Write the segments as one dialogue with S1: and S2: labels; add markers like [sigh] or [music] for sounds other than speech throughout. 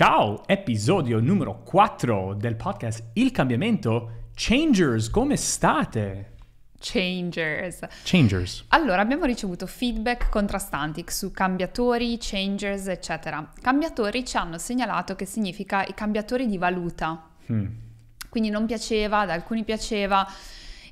S1: Ciao, episodio numero 4 del podcast Il cambiamento. Changers, come state?
S2: Changers. Changers. Allora, abbiamo ricevuto feedback contrastanti su cambiatori, changers, eccetera. Cambiatori ci hanno segnalato che significa i cambiatori di valuta. Hmm. Quindi non piaceva, ad alcuni piaceva.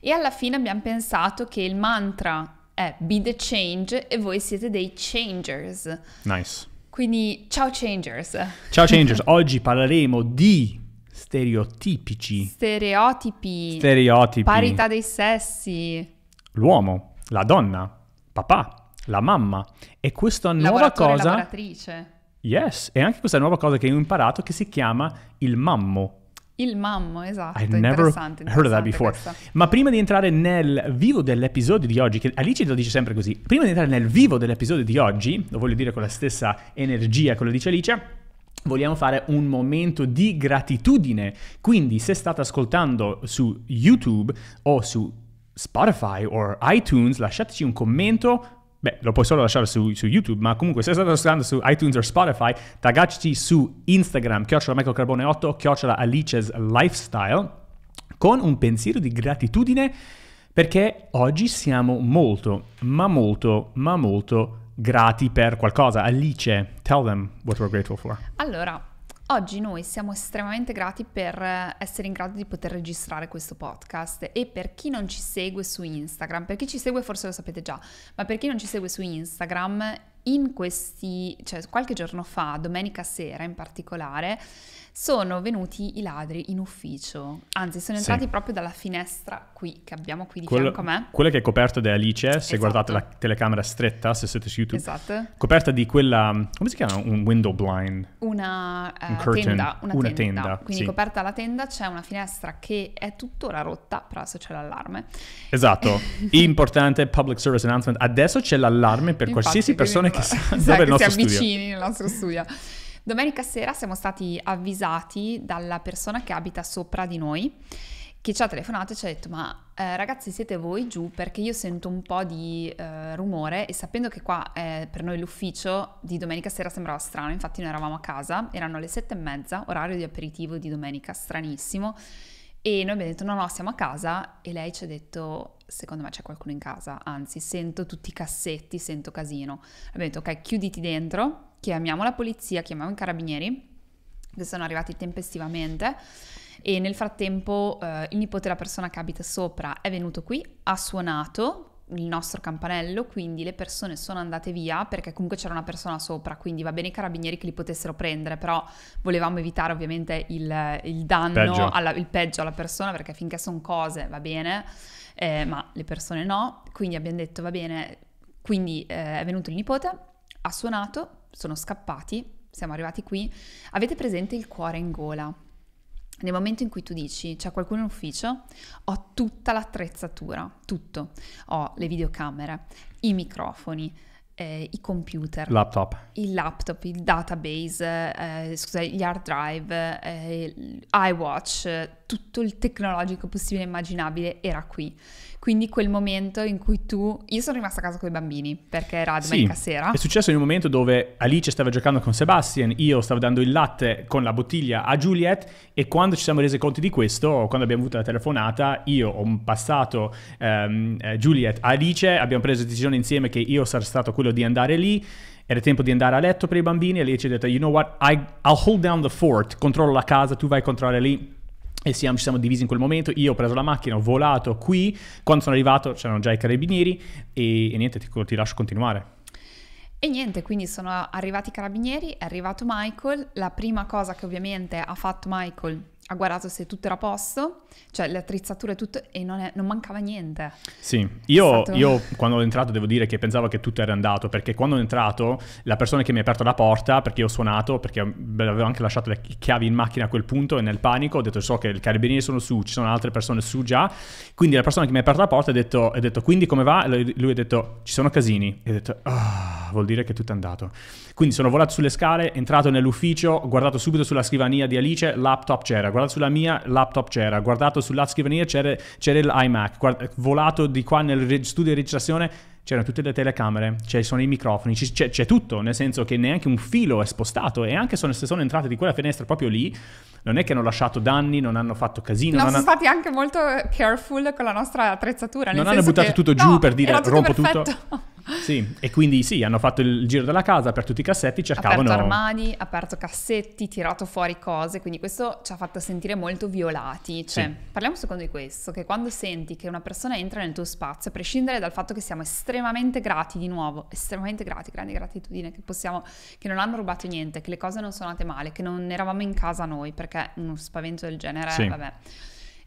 S2: E alla fine abbiamo pensato che il mantra è be the change e voi siete dei changers. Nice. Quindi ciao Changers. Ciao Changers,
S1: [laughs] oggi parleremo di stereotipici.
S2: Stereotipi. Stereotipi. Parità dei sessi.
S1: L'uomo, la donna, papà, la mamma e questa nuova cosa...
S2: Lavoratrice.
S1: Yes, e anche questa nuova cosa che ho imparato che si chiama il mammo.
S2: Il mammo, esatto. I've never heard of that before. Questa.
S1: Ma prima di entrare nel vivo dell'episodio di oggi, che Alice lo dice sempre così, prima di entrare nel vivo dell'episodio di oggi, lo voglio dire con la stessa energia che lo dice Alice, vogliamo fare un momento di gratitudine. Quindi se state ascoltando su YouTube o su Spotify o iTunes, lasciateci un commento Beh, lo puoi solo lasciare su, su YouTube, ma comunque se state ascoltando su iTunes o Spotify, taggacci su Instagram, chiocciola MichaelCarbone8, chiocciola Alice's Lifestyle, con un pensiero di gratitudine perché oggi siamo molto, ma molto, ma molto grati per qualcosa. Alice, tell them what we're grateful for.
S2: Allora, Oggi noi siamo estremamente grati per essere in grado di poter registrare questo podcast e per chi non ci segue su Instagram, per chi ci segue forse lo sapete già, ma per chi non ci segue su Instagram in questi, cioè qualche giorno fa, domenica sera in particolare, sono venuti i ladri in ufficio. Anzi, sono entrati sì. proprio dalla finestra qui, che abbiamo qui di quello, fianco a me. Quella
S1: che è coperta da Alice, se esatto. guardate la telecamera stretta, se siete su YouTube. Esatto. Coperta di quella, come si chiama? Un window blind.
S2: Una, uh, un eh, curtain, tenda, una, una tenda. tenda. Quindi sì. coperta la tenda c'è una finestra che è tuttora rotta, però adesso c'è l'allarme.
S1: Esatto. [laughs] Importante, public service announcement. Adesso c'è l'allarme per Infatti, qualsiasi persona che [laughs] che, si, sa che si avvicini
S2: nel nostro studio. Domenica sera siamo stati avvisati dalla persona che abita sopra di noi che ci ha telefonato e ci ha detto ma eh, ragazzi siete voi giù perché io sento un po' di eh, rumore e sapendo che qua eh, per noi l'ufficio di domenica sera sembrava strano, infatti noi eravamo a casa, erano le sette e mezza, orario di aperitivo di domenica, stranissimo e noi abbiamo detto no, no, siamo a casa e lei ci ha detto secondo me c'è qualcuno in casa, anzi sento tutti i cassetti, sento casino. Abbiamo detto ok, chiuditi dentro, chiamiamo la polizia, chiamiamo i carabinieri che sono arrivati tempestivamente e nel frattempo eh, il nipote la persona che abita sopra è venuto qui, ha suonato il nostro campanello, quindi le persone sono andate via perché comunque c'era una persona sopra, quindi va bene i carabinieri che li potessero prendere, però volevamo evitare ovviamente il, il danno, peggio. Alla, il peggio alla persona perché finché sono cose va bene, eh, ma le persone no, quindi abbiamo detto va bene, quindi eh, è venuto il nipote, ha suonato, sono scappati, siamo arrivati qui, avete presente il cuore in gola? nel momento in cui tu dici c'è qualcuno in ufficio, ho tutta l'attrezzatura, tutto. Ho le videocamere, i microfoni, eh, i computer, laptop. il laptop, il database, eh, scusate, gli hard drive, eh, iWatch, tutto il tecnologico possibile e immaginabile era qui. Quindi quel momento in cui tu... Io sono rimasta a casa con i bambini perché era domenica sì, sera. È
S1: successo in un momento dove Alice stava giocando con Sebastian, io stavo dando il latte con la bottiglia a Juliet e quando ci siamo resi conto di questo, quando abbiamo avuto la telefonata, io ho passato ehm, eh, Juliet a Alice, abbiamo preso la decisione insieme che io sarei stato quello quello di andare lì. Era tempo di andare a letto per i bambini e lei ci ha detto, you know what, I, I'll hold down the fort, controllo la casa, tu vai a controllare lì. E siamo, ci siamo divisi in quel momento, io ho preso la macchina, ho volato qui, quando sono arrivato c'erano già i carabinieri e, e niente, ti, ti lascio continuare.
S2: E niente, quindi sono arrivati i carabinieri, è arrivato Michael, la prima cosa che ovviamente ha fatto Michael ha guardato se tutto era a posto, cioè le attrezzature tutto, e non, è, non mancava niente.
S1: Sì, io, stato... io quando ho entrato devo dire che pensavo che tutto era andato, perché quando ho entrato la persona che mi ha aperto la porta, perché io ho suonato, perché avevo anche lasciato le chiavi in macchina a quel punto e nel panico ho detto so che i carabinieri sono su, ci sono altre persone su già, quindi la persona che mi ha aperto la porta ha detto, ha detto quindi come va? Lui, lui ha detto ci sono casini, e ho detto oh, vuol dire che tutto è andato. Quindi sono volato sulle scale, entrato nell'ufficio, ho guardato subito sulla scrivania di Alice, laptop c'era, guardato sulla mia, laptop c'era, guardato sulla scrivania c'era, c'era l'iMac, guard- volato di qua nel studio di registrazione c'erano tutte le telecamere, ci sono i microfoni, c'è, c'è, tutto, nel senso che neanche un filo è spostato e anche se sono entrate di quella finestra proprio lì, non è che hanno lasciato danni, non hanno fatto casino. No, sono hanno... stati
S2: anche molto careful con la nostra attrezzatura. Nel non hanno buttato che... tutto
S1: no, giù per dire rompo perfetto. tutto. Sì, e quindi sì, hanno fatto il giro della casa, aperto tutti i cassetti, cercavano... Aperto
S2: armadi, aperto cassetti, tirato fuori cose, quindi questo ci ha fatto sentire molto violati. Cioè, sì. parliamo secondo di questo, che quando senti che una persona entra nel tuo spazio, a prescindere dal fatto che siamo estremamente grati, di nuovo, estremamente grati, grande gratitudine, che possiamo, che non hanno rubato niente, che le cose non sono andate male, che non eravamo in casa noi, perché uno spavento del genere, sì. vabbè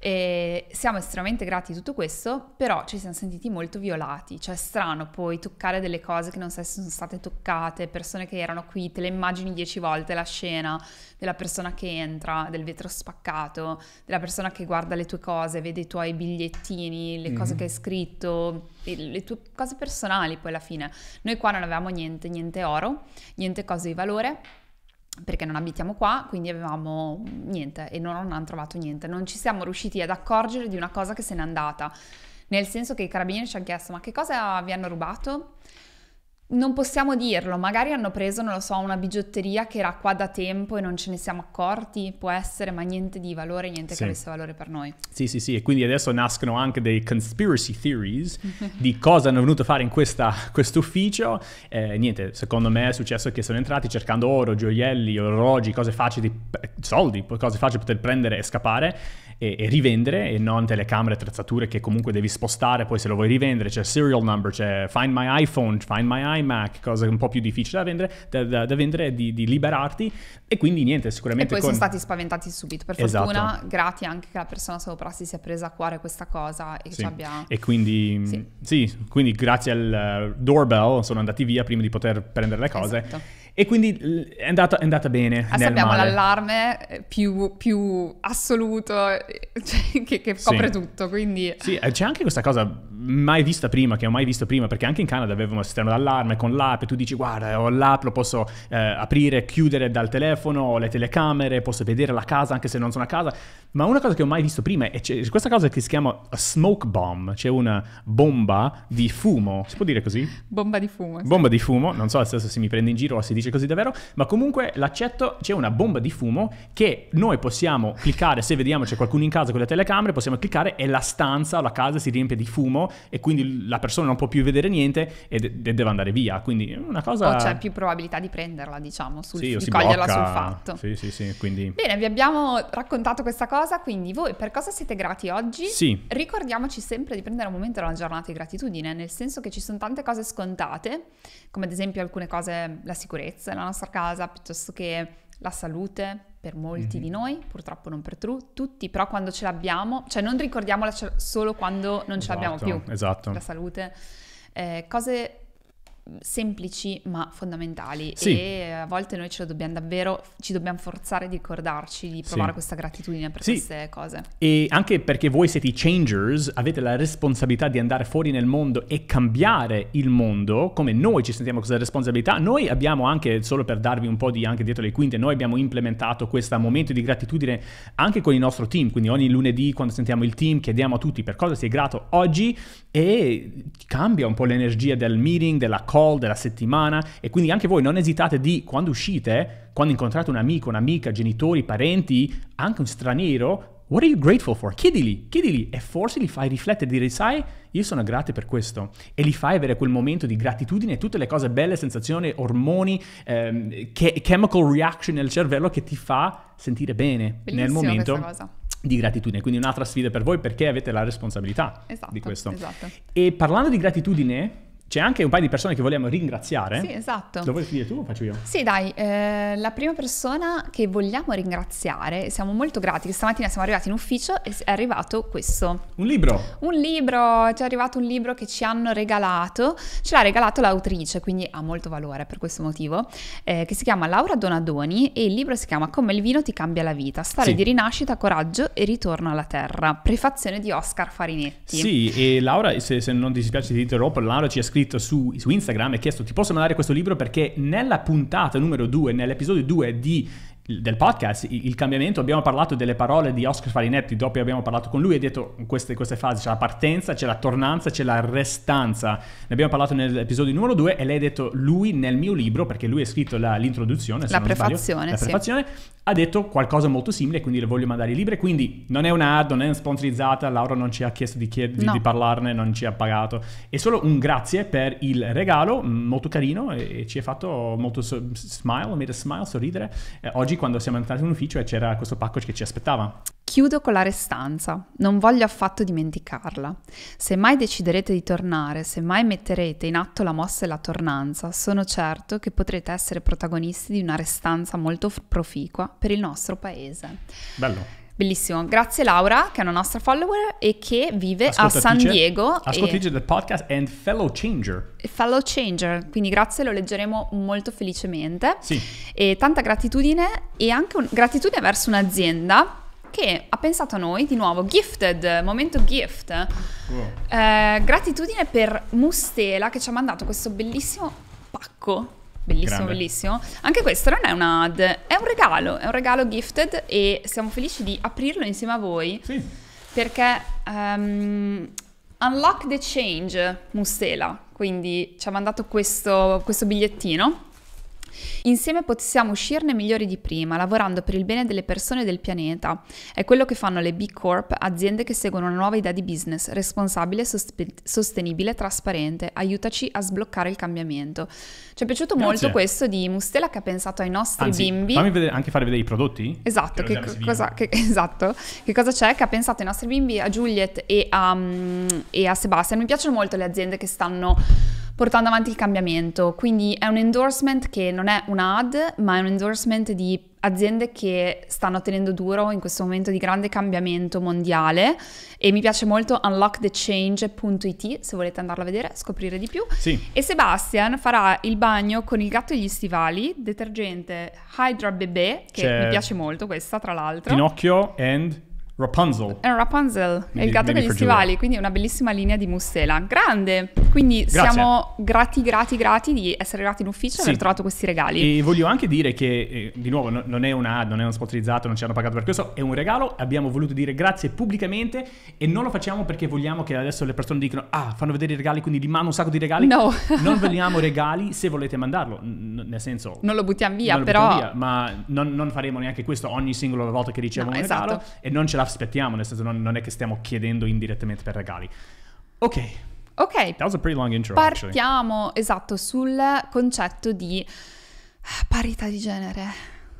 S2: e siamo estremamente grati di tutto questo, però ci siamo sentiti molto violati, cioè è strano poi toccare delle cose che non sono state toccate, persone che erano qui, te le immagini dieci volte la scena della persona che entra, del vetro spaccato, della persona che guarda le tue cose, vede i tuoi bigliettini, le mm-hmm. cose che hai scritto, le tue cose personali poi alla fine. Noi qua non avevamo niente, niente oro, niente cose di valore perché non abitiamo qua, quindi avevamo niente e non, non hanno trovato niente. Non ci siamo riusciti ad accorgere di una cosa che se n'è andata, nel senso che i carabinieri ci hanno chiesto ma che cosa vi hanno rubato? non possiamo dirlo, magari hanno preso, non lo so, una bigiotteria che era qua da tempo e non ce ne siamo accorti, può essere, ma niente di valore, niente sì. che avesse valore per noi.
S1: Sì, sì, sì, e quindi adesso nascono anche dei conspiracy theories [laughs] di cosa hanno venuto a fare in questo ufficio. Eh, niente, secondo me è successo che sono entrati cercando oro, gioielli, orologi, cose facili, eh, soldi, cose facili per poter prendere e scappare e, e rivendere e non telecamere, attrezzature che comunque devi spostare, poi se lo vuoi rivendere c'è serial number, c'è find my iPhone, find my iMac, cose un po' più difficili da vendere, da, da, da vendere di, di, liberarti e quindi niente, sicuramente... E poi con... sono
S2: stati spaventati subito, per esatto. fortuna, grati anche che la persona sopra si sia presa a cuore questa cosa e sì. ci abbia... E
S1: quindi, sì. sì quindi grazie al eh, doorbell sono andati via prima di poter prendere le cose. Esatto e quindi è andata, è andata bene. Adesso ah, abbiamo male.
S2: l'allarme eh, più, più assoluto eh, [laughs] cioè, che, che, copre sì. tutto. Quindi...
S1: Sì, eh, c'è anche questa cosa mai vista prima, che ho mai visto prima, perché anche in Canada avevamo un sistema d'allarme con l'app e tu dici guarda ho l'app, lo posso eh, aprire, chiudere dal telefono, ho le telecamere, posso vedere la casa anche se non sono a casa, ma una cosa che ho mai visto prima è questa cosa che si chiama smoke bomb, c'è cioè una bomba di fumo, si può dire così?
S2: Bomba di fumo. Sì. Bomba
S1: di fumo, non so adesso se mi prende in giro o se dice così davvero, ma comunque l'accetto, c'è una bomba di fumo che noi possiamo cliccare, se vediamo c'è qualcuno in casa con le telecamere, possiamo cliccare e la stanza o la casa si riempie di fumo e quindi la persona non può più vedere niente e de- deve andare via. Quindi una cosa... O c'è più
S2: probabilità di prenderla, diciamo, sul, sì, di coglierla blocca. sul fatto.
S1: Sì, sì, sì, quindi...
S2: Bene, vi abbiamo raccontato questa cosa, quindi voi per cosa siete grati oggi? Sì. Ricordiamoci sempre di prendere un momento della giornata di gratitudine, nel senso che ci sono tante cose scontate, come ad esempio alcune cose, la sicurezza nella nostra casa, piuttosto che la salute, per molti mm-hmm. di noi, purtroppo non per tru- tutti, però quando ce l'abbiamo, cioè non ricordiamola solo quando non ce l'abbiamo esatto, più. Esatto. La salute. Eh, cose semplici ma fondamentali sì. e eh, a volte noi ce lo dobbiamo davvero, ci dobbiamo forzare di ricordarci di provare sì. questa gratitudine per sì. queste cose.
S1: E anche perché voi siete i changers, avete la responsabilità di andare fuori nel mondo e cambiare il mondo, come noi ci sentiamo questa responsabilità, noi abbiamo anche, solo per darvi un po' di anche dietro le quinte, noi abbiamo implementato questo momento di gratitudine anche con il nostro team, quindi ogni lunedì quando sentiamo il team chiediamo a tutti per cosa si è grato oggi e cambia un po' l'energia del meeting, della cosa call della settimana e quindi anche voi non esitate di, quando uscite, quando incontrate un amico, un'amica, genitori, parenti, anche un straniero, What are you grateful for? Chiedili, chiedili e forse li fai riflettere, dire sai, io sono grato per questo e li fai avere quel momento di gratitudine e tutte le cose belle, sensazioni, ormoni, ehm, che- chemical reaction nel cervello che ti fa sentire bene Bellissimo nel momento di gratitudine. Quindi un'altra sfida per voi perché avete la responsabilità esatto, di questo. Esatto. E parlando di gratitudine, c'è anche un paio di persone che vogliamo ringraziare. Sì,
S2: esatto. Lo vuoi
S1: dire tu o faccio io?
S2: Sì, dai, eh, la prima persona che vogliamo ringraziare, siamo molto grati che stamattina siamo arrivati in ufficio e è arrivato questo. Un libro. Un libro, ci è arrivato un libro che ci hanno regalato, ce l'ha regalato l'autrice, quindi ha molto valore per questo motivo, eh, che si chiama Laura Donadoni e il libro si chiama Come il vino ti cambia la vita, storie sì. di rinascita, coraggio e ritorno alla terra, prefazione di Oscar Farinetti.
S1: Sì, e Laura, se, se non ti dispiace di interrompo, Laura ci ha scritto scritto su, su Instagram e chiesto ti posso mandare questo libro perché nella puntata numero 2, nell'episodio 2 di del podcast, il cambiamento, abbiamo parlato delle parole di Oscar Farinetti, dopo abbiamo parlato con lui e detto queste, queste fasi, c'è la partenza, c'è la tornanza, c'è la restanza. Ne abbiamo parlato nell'episodio numero 2 e lei ha detto lui nel mio libro, perché lui ha scritto la, l'introduzione, la prefazione, sbaglio, la prefazione sì ha detto qualcosa molto simile, quindi le voglio mandare libere. Quindi non è una ad, non è sponsorizzata, Laura non ci ha chiesto di, chied- no. di, parlarne, non ci ha pagato. È solo un grazie per il regalo, molto carino, e, e ci ha fatto molto so- smile, made a smile, sorridere. Eh, oggi quando siamo entrati in ufficio e c'era questo pacco che ci aspettava.
S2: Chiudo con la restanza, non voglio affatto dimenticarla. Se mai deciderete di tornare, se mai metterete in atto la mossa e la tornanza, sono certo che potrete essere protagonisti di una restanza molto proficua per il nostro paese. Bello. Bellissimo, grazie Laura che è una nostra follower e che vive a San Diego. Ascoltatrice
S1: e... del podcast and fellow changer.
S2: Fellow changer, quindi grazie, lo leggeremo molto felicemente. Sì. E tanta gratitudine e anche un... gratitudine verso un'azienda che ha pensato a noi, di nuovo, gifted, momento gift, wow. eh, gratitudine per Mustela che ci ha mandato questo bellissimo pacco. Bellissimo, Grande. bellissimo. Anche questo non è un ad, è un regalo, è un regalo gifted e siamo felici di aprirlo insieme a voi. Sì. Perché um, Unlock the Change Mustela, quindi ci ha mandato questo, questo bigliettino Insieme possiamo uscirne migliori di prima, lavorando per il bene delle persone e del pianeta. È quello che fanno le B Corp, aziende che seguono una nuova idea di business, responsabile, sosp- sostenibile, trasparente. Aiutaci a sbloccare il cambiamento. Ci è piaciuto Grazie. molto questo di Mustela che ha pensato ai nostri Anzi, bimbi. Fammi
S1: vedere, anche fare vedere i prodotti. Esatto che, che, cosa,
S2: che, [laughs] esatto che, cosa, c'è? Che ha pensato ai nostri bimbi, a Juliet e a, um, e a Sebastian. Mi piacciono molto le aziende che stanno portando avanti il cambiamento. Quindi è un endorsement che non è un ad, ma è un endorsement di aziende che stanno tenendo duro in questo momento di grande cambiamento mondiale e mi piace molto unlockthechange.it se volete andarlo a vedere, scoprire di più. Sì. E Sebastian farà il bagno con il gatto e gli stivali, detergente Hydra Bebè, che C'è mi piace molto questa tra l'altro.
S1: Pinocchio and Rapunzel.
S2: È Rapunzel, mi, è il gatto degli stivali, quindi è una bellissima linea di Mustela. Grande! Quindi Grazie. siamo grati, grati, grati di essere arrivati in ufficio e aver trovato questi regali. E
S1: voglio anche dire che, eh, di nuovo, no, non è un ad, non è uno sponsorizzato, non ci hanno pagato per questo, è un regalo, abbiamo voluto dire grazie pubblicamente e non lo facciamo perché vogliamo che adesso le persone dicano, ah, fanno vedere i regali, quindi gli mando un sacco di regali. No. [laughs] non vogliamo [laughs] regali se volete mandarlo, N- nel senso... Non
S2: lo buttiamo via, lo però... Buttiamo via,
S1: ma non, non, faremo neanche questo ogni singola volta che riceviamo no, un esatto. regalo e non ce la aspettiamo, nel senso non, non è che stiamo chiedendo indirettamente per regali. Ok, Ok. That was a pretty long intro. Partiamo,
S2: actually. esatto, sul concetto di parità di genere.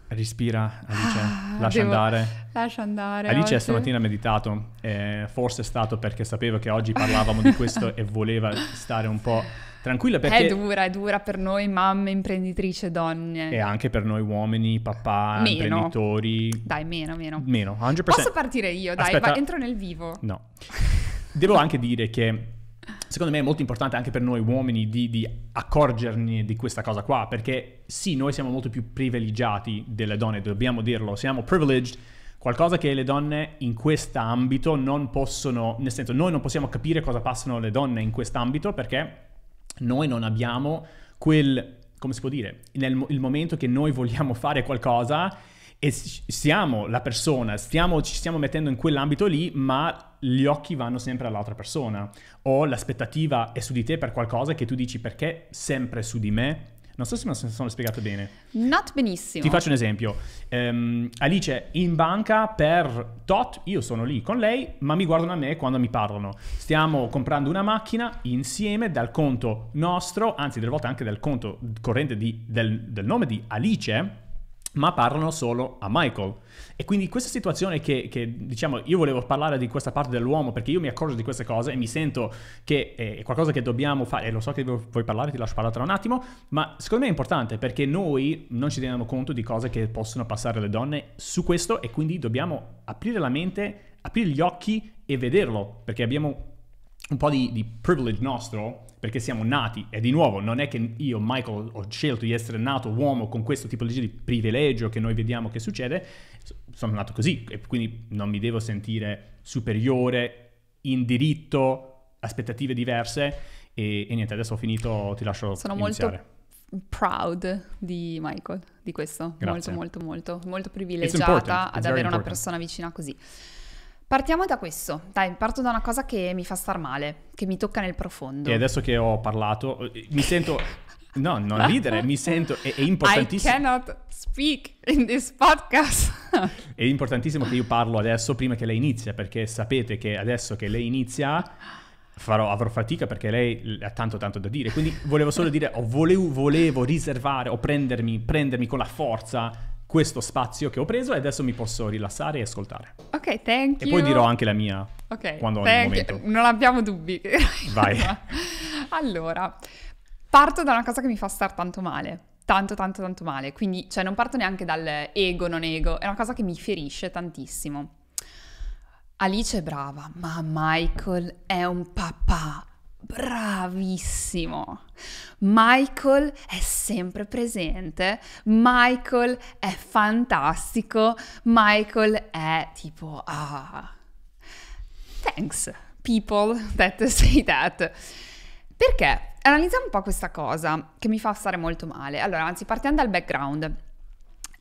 S1: Respira, Alice, ah, lascia devo... andare. Lascia andare. Alice oggi. stamattina ha meditato, eh, forse è stato perché sapeva che oggi parlavamo di questo [laughs] e voleva stare un po' Tranquilla perché... È dura,
S2: è dura per noi mamme, imprenditrici, donne. E anche
S1: per noi uomini, papà, meno. imprenditori.
S2: Dai, meno, meno.
S1: Meno, 100%. Certo Posso
S2: partire io, dai, va, entro nel vivo.
S1: No. Devo anche dire che secondo me è molto importante anche per noi uomini di, di accorgerni di questa cosa qua, perché sì, noi siamo molto più privilegiati delle donne, dobbiamo dirlo, siamo privileged, qualcosa che le donne in quest'ambito non possono, nel senso noi non possiamo capire cosa passano le donne in quest'ambito perché noi non abbiamo quel, come si può dire, nel il momento che noi vogliamo fare qualcosa e siamo la persona, stiamo, ci stiamo mettendo in quell'ambito lì, ma gli occhi vanno sempre all'altra persona o l'aspettativa è su di te per qualcosa che tu dici perché sempre su di me non so se mi sono spiegato bene.
S2: Not benissimo. Ti faccio un
S1: esempio. Um, Alice in banca per tot, io sono lì con lei, ma mi guardano a me quando mi parlano. Stiamo comprando una macchina insieme dal conto nostro, anzi delle volte anche dal conto corrente di, del, del nome di Alice ma parlano solo a Michael. E quindi questa situazione che, che, diciamo, io volevo parlare di questa parte dell'uomo perché io mi accorgo di queste cose e mi sento che eh, è qualcosa che dobbiamo fare, e lo so che vuoi parlare, ti lascio parlare tra un attimo, ma secondo me è importante perché noi non ci teniamo conto di cose che possono passare alle donne su questo e quindi dobbiamo aprire la mente, aprire gli occhi e vederlo, perché abbiamo un po' di, di, privilege nostro, perché siamo nati, e di nuovo non è che io, Michael, ho scelto di essere nato uomo con questo tipo di privilegio che noi vediamo che succede, sono nato così e quindi non mi devo sentire superiore in diritto, aspettative diverse e, e niente, adesso ho finito, ti lascio sono iniziare.
S2: Molto proud di Michael, di questo, Grazie. molto molto molto, molto privilegiata ad avere important. una persona vicina così. Partiamo da questo, dai, parto da una cosa che mi fa star male, che mi tocca nel profondo. E
S1: adesso che ho parlato, eh, mi sento... [laughs] No, non ridere, mi sento... È, è importantissimo... I
S2: cannot speak in this podcast.
S1: [laughs] è importantissimo che io parlo adesso prima che lei inizia, perché sapete che adesso che lei inizia... Farò, avrò fatica perché lei ha tanto tanto da dire. Quindi volevo solo dire, volevo, volevo riservare o prendermi, prendermi con la forza questo spazio che ho preso e adesso mi posso rilassare e ascoltare.
S2: Ok, thank you. E poi dirò anche
S1: la mia okay, quando ho il momento. You.
S2: Non abbiamo dubbi. [laughs] Vai. [laughs] allora, parto da una cosa che mi fa star tanto male. Tanto, tanto, tanto male. Quindi, cioè, non parto neanche dal ego, non ego. È una cosa che mi ferisce tantissimo. Alice è brava, ma Michael è un papà Bravissimo! Michael è sempre presente, Michael è fantastico, Michael è tipo ah. Thanks, people that say that. Perché? Analizziamo un po' questa cosa che mi fa stare molto male. Allora, anzi, partiamo dal background.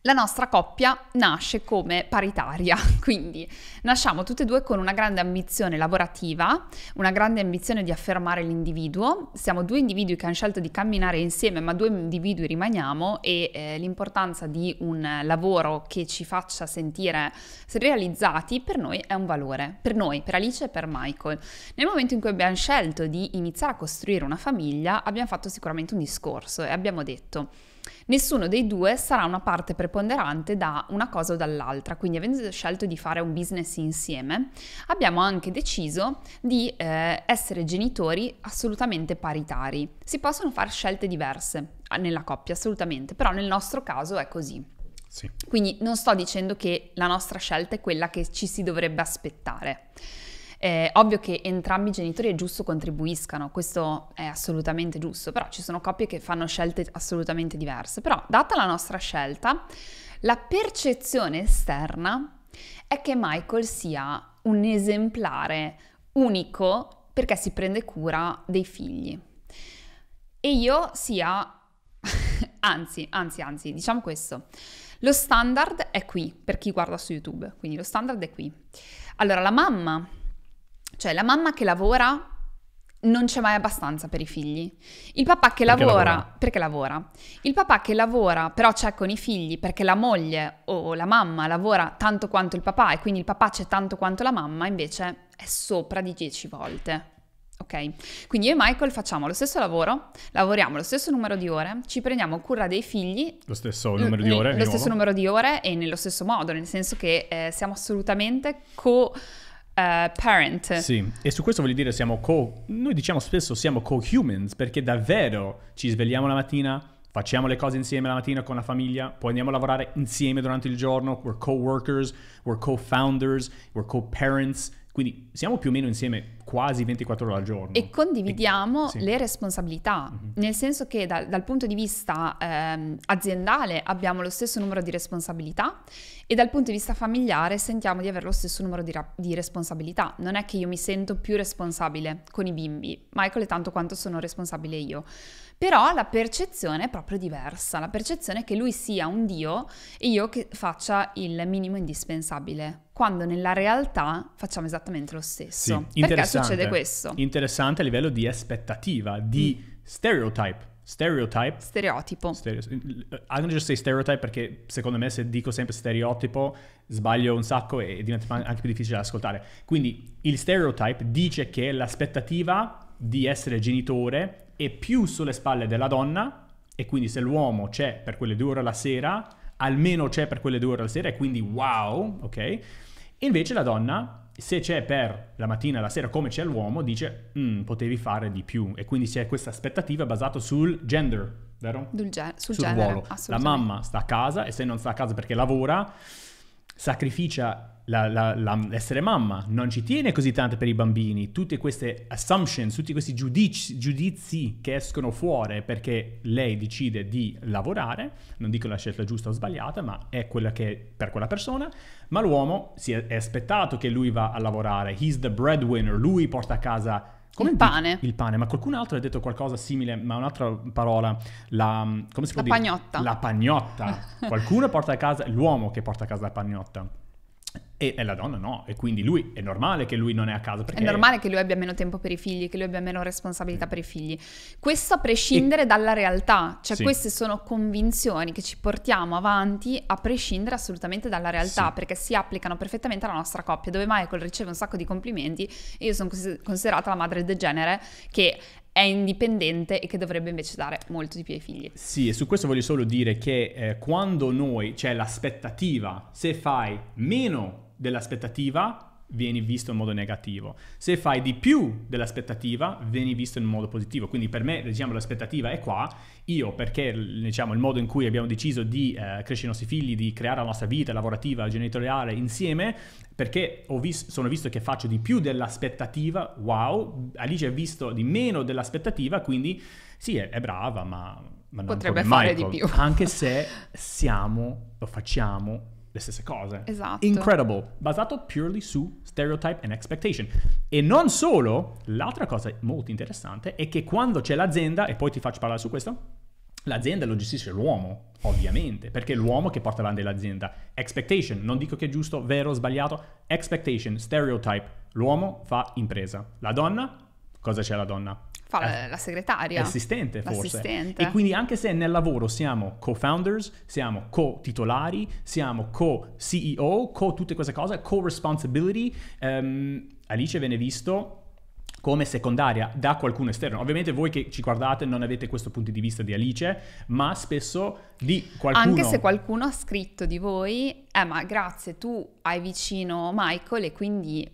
S2: La nostra coppia nasce come paritaria, [laughs] quindi nasciamo tutte e due con una grande ambizione lavorativa, una grande ambizione di affermare l'individuo, siamo due individui che hanno scelto di camminare insieme, ma due individui rimaniamo e eh, l'importanza di un lavoro che ci faccia sentire realizzati per noi è un valore, per noi, per Alice e per Michael. Nel momento in cui abbiamo scelto di iniziare a costruire una famiglia, abbiamo fatto sicuramente un discorso e abbiamo detto Nessuno dei due sarà una parte preponderante da una cosa o dall'altra, quindi avendo scelto di fare un business insieme, abbiamo anche deciso di eh, essere genitori assolutamente paritari. Si possono fare scelte diverse nella coppia, assolutamente, però nel nostro caso è così. Sì. Quindi non sto dicendo che la nostra scelta è quella che ci si dovrebbe aspettare. Eh, ovvio che entrambi i genitori è giusto contribuiscano, questo è assolutamente giusto, però ci sono coppie che fanno scelte assolutamente diverse. Però, data la nostra scelta, la percezione esterna è che Michael sia un esemplare unico perché si prende cura dei figli. E io sia [laughs] anzi, anzi, anzi, diciamo questo. Lo standard è qui per chi guarda su YouTube, quindi lo standard è qui. Allora, la mamma cioè la mamma che lavora non c'è mai abbastanza per i figli. Il papà che perché lavora, lavora, perché lavora. Il papà che lavora però c'è con i figli perché la moglie o la mamma lavora tanto quanto il papà e quindi il papà c'è tanto quanto la mamma, invece è sopra di 10 volte. Ok? Quindi io e Michael facciamo lo stesso lavoro, lavoriamo lo stesso numero di ore, ci prendiamo cura dei figli.
S1: Lo stesso numero di ore? Lo stesso numero
S2: di ore e nello stesso modo, nel senso che eh, siamo assolutamente co- Uh, parent. Sì,
S1: e su questo voglio dire, siamo co... Noi diciamo spesso siamo co-humans perché davvero ci svegliamo la mattina, facciamo le cose insieme la mattina con la famiglia, poi andiamo a lavorare insieme durante il giorno, we're co-workers, we're co-founders, we're co-parents, quindi siamo più o meno insieme quasi 24 ore al giorno.
S2: E condividiamo e, sì. le responsabilità, mm-hmm. nel senso che da, dal punto di vista eh, aziendale abbiamo lo stesso numero di responsabilità e dal punto di vista familiare sentiamo di avere lo stesso numero di, ra- di responsabilità. Non è che io mi sento più responsabile con i bimbi, Michael è tanto quanto sono responsabile io però la percezione è proprio diversa, la percezione è che lui sia un Dio e io che faccia il minimo indispensabile, quando nella realtà facciamo esattamente lo stesso. Sì, Perché succede questo?
S1: Interessante a livello di aspettativa, di mm. stereotype. Stereotype. Stereotipo. Stereo... I don't just say stereotype perché secondo me se dico sempre stereotipo sbaglio un sacco e diventa anche più difficile da ascoltare. Quindi il stereotype dice che l'aspettativa di essere genitore è più sulle spalle della donna e quindi se l'uomo c'è per quelle due ore alla sera, almeno c'è per quelle due ore alla sera e quindi wow, ok? invece la donna, se c'è per la mattina e la sera come c'è l'uomo, dice mm, potevi fare di più e quindi c'è questa aspettativa basata sul gender, vero?
S2: Dulge- sul, sul genere, ruolo. La mamma
S1: sta a casa e se non sta a casa perché lavora sacrificia la, la, la, l'essere mamma, non ci tiene così tanto per i bambini, tutte queste assumptions, tutti questi giudici, giudizi che escono fuori perché lei decide di lavorare, non dico la scelta giusta o sbagliata, ma è quella che è per quella persona, ma l'uomo si è, è aspettato che lui va a lavorare, he's the breadwinner, lui porta a casa come il pane. Il pane, ma qualcun altro ha detto qualcosa simile, ma un'altra parola, la, come si può la dire? pagnotta. La pagnotta. [laughs] Qualcuno porta a casa, l'uomo che porta a casa la pagnotta. E, e, la donna no, e quindi lui è normale che lui non è a casa. Perché... È normale
S2: che lui abbia meno tempo per i figli, che lui abbia meno responsabilità mm. per i figli. Questo a prescindere e... dalla realtà, cioè sì. queste sono convinzioni che ci portiamo avanti a prescindere assolutamente dalla realtà, sì. perché si applicano perfettamente alla nostra coppia, dove Michael riceve un sacco di complimenti e io sono considerata la madre del genere che è indipendente e che dovrebbe invece dare molto di più ai figli.
S1: Sì, e su questo voglio solo dire che eh, quando noi c'è cioè l'aspettativa, se fai meno dell'aspettativa, vieni visto in modo negativo. Se fai di più dell'aspettativa, vieni visto in modo positivo. Quindi per me, diciamo, l'aspettativa è qua. Io, perché diciamo, il modo in cui abbiamo deciso di eh, crescere i nostri figli, di creare la nostra vita lavorativa, genitoriale insieme, perché vis- sono visto che faccio di più dell'aspettativa, wow, Alice ha visto di meno dell'aspettativa, quindi sì, è, è brava, ma, ma non potrebbe fare Michael, di più. Anche se [laughs] siamo, lo facciamo le stesse cose. Esatto. Incredible, basato purely su stereotype and expectation. E non solo, l'altra cosa molto interessante è che quando c'è l'azienda, e poi ti faccio parlare su questo, L'azienda lo gestisce l'uomo, ovviamente, perché è l'uomo che porta avanti l'azienda. Expectation, non dico che è giusto, vero, sbagliato. Expectation, stereotype, l'uomo fa impresa. La donna, cosa c'è la donna?
S2: Fa la, segretaria. L'assistente, forse. L'assistente. E
S1: quindi anche se nel lavoro siamo co-founders, siamo co-titolari, siamo co-CEO, co-tutte queste cose, co-responsibility, um, Alice viene visto come secondaria da qualcuno esterno. Ovviamente voi che ci guardate non avete questo punto di vista di Alice, ma spesso di qualcuno... Anche se
S2: qualcuno ha scritto di voi, eh ma grazie, tu hai vicino Michael e quindi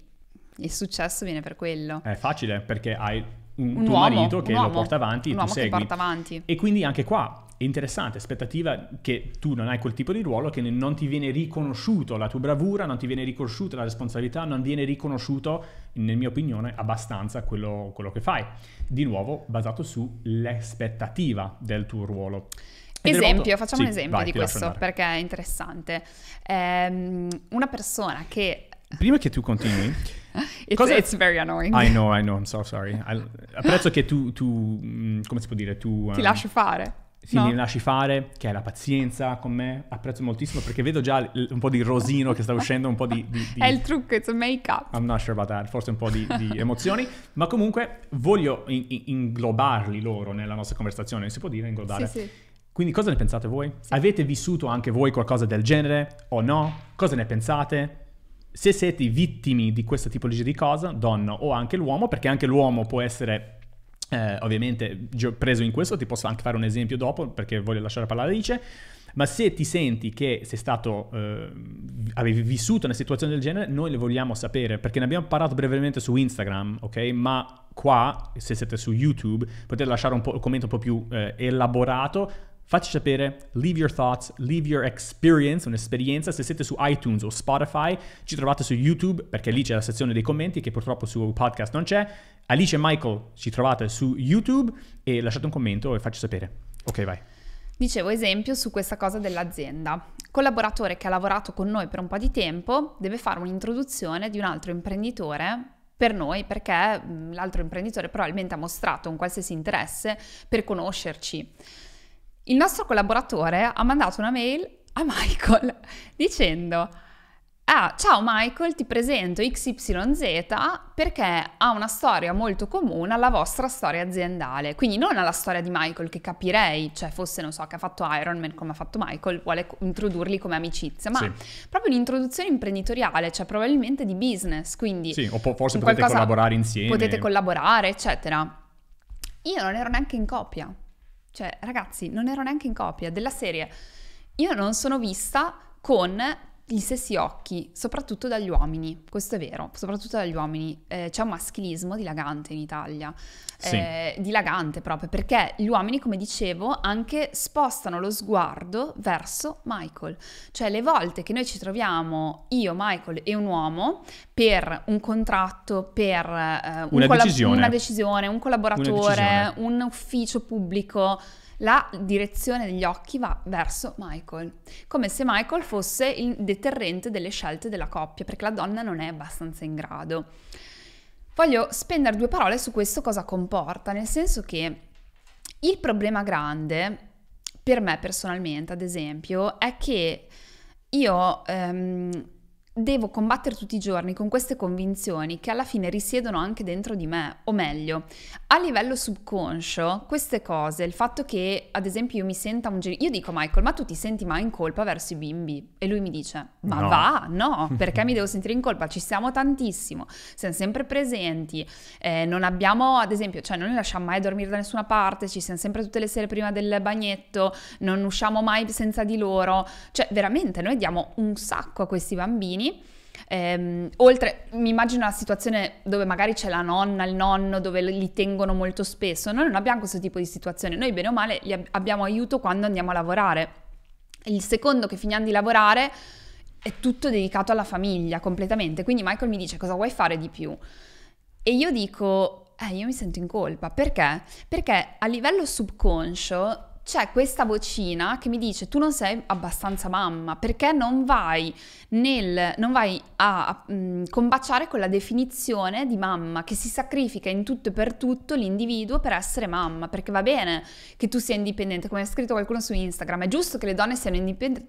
S2: il successo viene per quello.
S1: È facile perché hai un, un tuo uomo, marito che uomo, lo porta avanti e tu segui. porta Avanti. E quindi anche qua è interessante, aspettativa che tu non hai quel tipo di ruolo, che non ti viene riconosciuto la tua bravura, non ti viene riconosciuta la responsabilità, non viene riconosciuto, nel mio opinione, abbastanza quello, quello che fai. Di nuovo, basato sull'aspettativa del tuo ruolo. Ed esempio, facciamo sì, un esempio vai, di questo
S2: perché è interessante. Ehm, una persona che...
S1: Prima che tu continui...
S2: [laughs] it's, Cosa... it's very annoying.
S1: I know, [laughs] I know, I'm so sorry. Apprezzo che tu, tu mm, come si può dire, tu... Ti um... lascio fare sì, no. mi lasci fare, che hai la pazienza con me, apprezzo moltissimo perché vedo già un po' di rosino che sta [laughs] uscendo, un po' di... di, di... È il
S2: trucco, it's a make-up.
S1: I'm not sure about that, forse un po' di, di emozioni, ma comunque voglio in, in, inglobarli loro nella nostra conversazione, si può dire inglobare? Sì, sì. Quindi cosa ne pensate voi? Sì. Avete vissuto anche voi qualcosa del genere o no? Cosa ne pensate? se siete vittime di questa tipologia di cosa, donna o anche l'uomo, perché anche l'uomo può essere eh, ovviamente preso in questo, ti posso anche fare un esempio dopo perché voglio lasciare parlare Alice, ma se ti senti che sei stato, eh, avevi vissuto una situazione del genere, noi le vogliamo sapere perché ne abbiamo parlato brevemente su Instagram, ok? Ma qua, se siete su YouTube, potete lasciare un, un commento un po' più eh, elaborato Facci sapere, leave your thoughts, leave your experience, un'esperienza. Se siete su iTunes o Spotify, ci trovate su YouTube perché lì c'è la sezione dei commenti che purtroppo su podcast non c'è. Alice e Michael ci trovate su YouTube e lasciate un commento e facci sapere. Ok, vai.
S2: Dicevo esempio su questa cosa dell'azienda. Collaboratore che ha lavorato con noi per un po' di tempo deve fare un'introduzione di un altro imprenditore per noi perché mm, l'altro imprenditore probabilmente ha mostrato un qualsiasi interesse per conoscerci. Il nostro collaboratore ha mandato una mail a Michael [laughs] dicendo Ah, ciao Michael, ti presento XYZ perché ha una storia molto comune alla vostra storia aziendale. Quindi non alla storia di Michael che capirei, cioè fosse, non so, che ha fatto Ironman come ha fatto Michael, vuole introdurli come amicizia, ma sì. proprio un'introduzione imprenditoriale, cioè probabilmente di business, quindi... Sì, o po- forse potete collaborare
S1: insieme. Potete
S2: collaborare, eccetera. Io non ero neanche in coppia. Cioè, ragazzi, non ero neanche in copia della serie. Io non sono vista con gli stessi occhi, soprattutto dagli uomini, questo è vero, soprattutto dagli uomini. Eh, c'è un maschilismo dilagante in Italia, sì. Eh, dilagante proprio, perché gli uomini, come dicevo, anche spostano lo sguardo verso Michael. Cioè le volte che noi ci troviamo, io, Michael e un uomo, per un contratto, per eh, un una, collab- decisione. una decisione, un collaboratore, un ufficio pubblico, la direzione degli occhi va verso Michael, come se Michael fosse il deterrente delle scelte della coppia, perché la donna non è abbastanza in grado. Voglio spendere due parole su questo cosa comporta, nel senso che il problema grande, per me personalmente ad esempio, è che io ehm, devo combattere tutti i giorni con queste convinzioni che alla fine risiedono anche dentro di me, o meglio, a livello subconscio, queste cose, il fatto che ad esempio io mi senta un genitore, io dico Michael, ma tu ti senti mai in colpa verso i bimbi? E lui mi dice, ma no. va, no, [laughs] perché mi devo sentire in colpa? Ci siamo tantissimo, siamo sempre presenti, eh, non abbiamo ad esempio, cioè non li lasciamo mai dormire da nessuna parte, ci siamo sempre tutte le sere prima del bagnetto, non usciamo mai senza di loro, cioè veramente noi diamo un sacco a questi bambini giovani. Ehm, oltre, mi immagino la situazione dove magari c'è la nonna, il nonno, dove li tengono molto spesso. Noi non abbiamo questo tipo di situazione, noi bene o male ab- abbiamo aiuto quando andiamo a lavorare. Il secondo che finiamo di lavorare è tutto dedicato alla famiglia completamente. Quindi Michael mi dice cosa vuoi fare di più? E io dico, eh, io mi sento in colpa. Perché? Perché a livello subconscio c'è questa vocina che mi dice tu non sei abbastanza mamma perché non vai, nel, non vai a, a mh, mm, combaciare con la definizione di mamma che si sacrifica in tutto e per tutto l'individuo per essere mamma, perché va bene che tu sia indipendente, come ha scritto qualcuno su Instagram, è giusto che le donne siano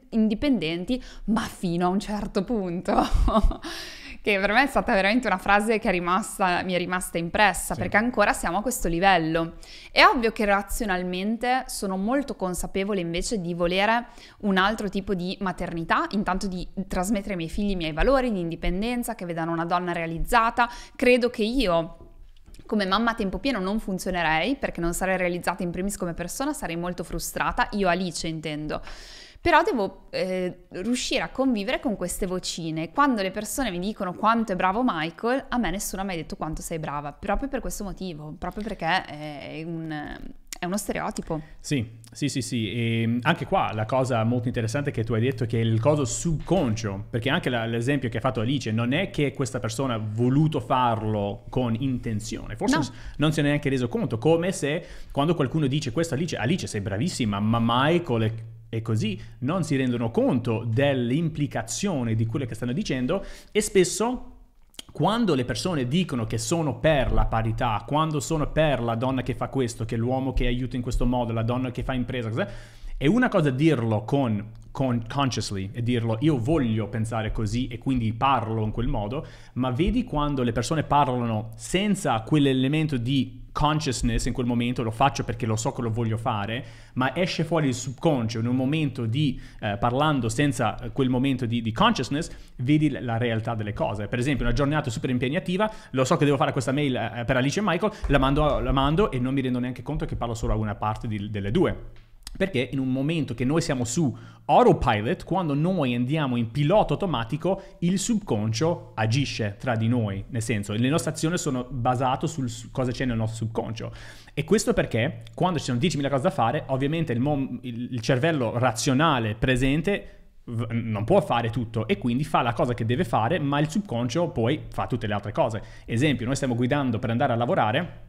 S2: indipendenti, ma fino a un certo punto. [laughs] che per me è stata veramente una frase che è rimasta, mi è rimasta impressa, sì. perché ancora siamo a questo livello. È ovvio che razionalmente sono molto consapevole invece di volere un altro tipo di maternità, intanto di trasmettere ai miei figli i miei valori di indipendenza, che vedano una donna realizzata. Credo che io come mamma a tempo pieno non funzionerei perché non sarei realizzata in primis come persona, sarei molto frustrata, io Alice intendo però devo eh, riuscire a convivere con queste vocine. Quando le persone mi dicono quanto è bravo Michael, a me nessuno ha mai detto quanto sei brava, proprio per questo motivo, proprio perché è un è uno stereotipo.
S1: Sì, sì, sì, sì. E ehm, anche qua la cosa molto interessante che tu hai detto è che è il coso subconscio, perché anche la, l'esempio che ha fatto Alice non è che questa persona ha voluto farlo con intenzione, forse no. non si è neanche reso conto, come se quando qualcuno dice questo Alice, Alice sei bravissima, ma Michael è e così non si rendono conto dell'implicazione di quello che stanno dicendo e spesso quando le persone dicono che sono per la parità, quando sono per la donna che fa questo, che l'uomo che aiuta in questo modo, la donna che fa impresa, cos'è? È una cosa dirlo con, con consciously e dirlo io voglio pensare così e quindi parlo in quel modo, ma vedi quando le persone parlano senza quell'elemento di consciousness in quel momento, lo faccio perché lo so che lo voglio fare, ma esce fuori il subconscio in un momento di, eh, parlando senza eh, quel momento di, di, consciousness, vedi la realtà delle cose. Per esempio, una giornata super impegnativa, lo so che devo fare questa mail eh, per Alice e Michael, la mando, la mando, e non mi rendo neanche conto che parlo solo a una parte di, delle due. Perché in un momento che noi siamo su autopilot, quando noi andiamo in pilota automatico, il subconscio agisce tra di noi, nel senso le nostre azioni sono basate su cosa c'è nel nostro subconscio. E questo perché quando ci sono 10.000 cose da fare, ovviamente il, mom, il cervello razionale presente non può fare tutto e quindi fa la cosa che deve fare, ma il subconscio poi fa tutte le altre cose. Esempio, noi stiamo guidando per andare a lavorare,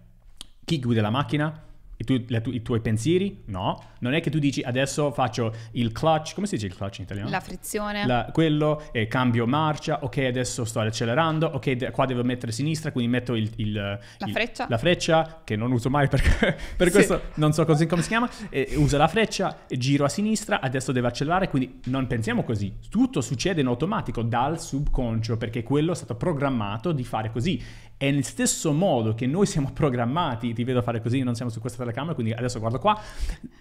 S1: chi guida la macchina? I, tu, tu, I, tuoi pensieri? No. Non è che tu dici adesso faccio il clutch, come si dice il clutch in italiano? La
S2: frizione. La,
S1: quello, eh, cambio marcia, ok adesso sto accelerando, ok de- qua devo mettere sinistra, quindi metto il, il, la, il, freccia. la freccia, che non uso mai perché [laughs] per sì. non so così, come si chiama, eh, usa la freccia, giro a sinistra, adesso devo accelerare, quindi non pensiamo così. Tutto succede in automatico dal subconscio perché quello è stato programmato di fare così è nel stesso modo che noi siamo programmati, ti vedo fare così, non siamo su questa telecamera, quindi adesso guardo qua,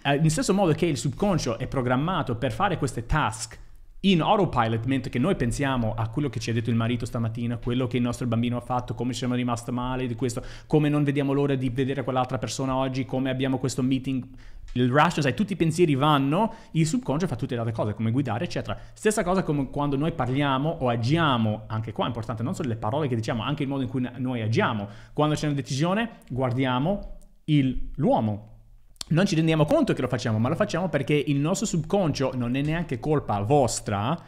S1: è eh, nel stesso modo che il subconscio è programmato per fare queste task in autopilot, mentre che noi pensiamo a quello che ci ha detto il marito stamattina, quello che il nostro bambino ha fatto, come ci siamo rimasti male di questo, come non vediamo l'ora di vedere quell'altra persona oggi, come abbiamo questo meeting, il rush, sai, tutti i pensieri vanno, il subconscio fa tutte le altre cose, come guidare, eccetera. Stessa cosa come quando noi parliamo o agiamo, anche qua è importante non solo le parole che diciamo, anche il modo in cui noi agiamo. Quando c'è una decisione, guardiamo il, l'uomo non ci rendiamo conto che lo facciamo, ma lo facciamo perché il nostro subconscio non è neanche colpa vostra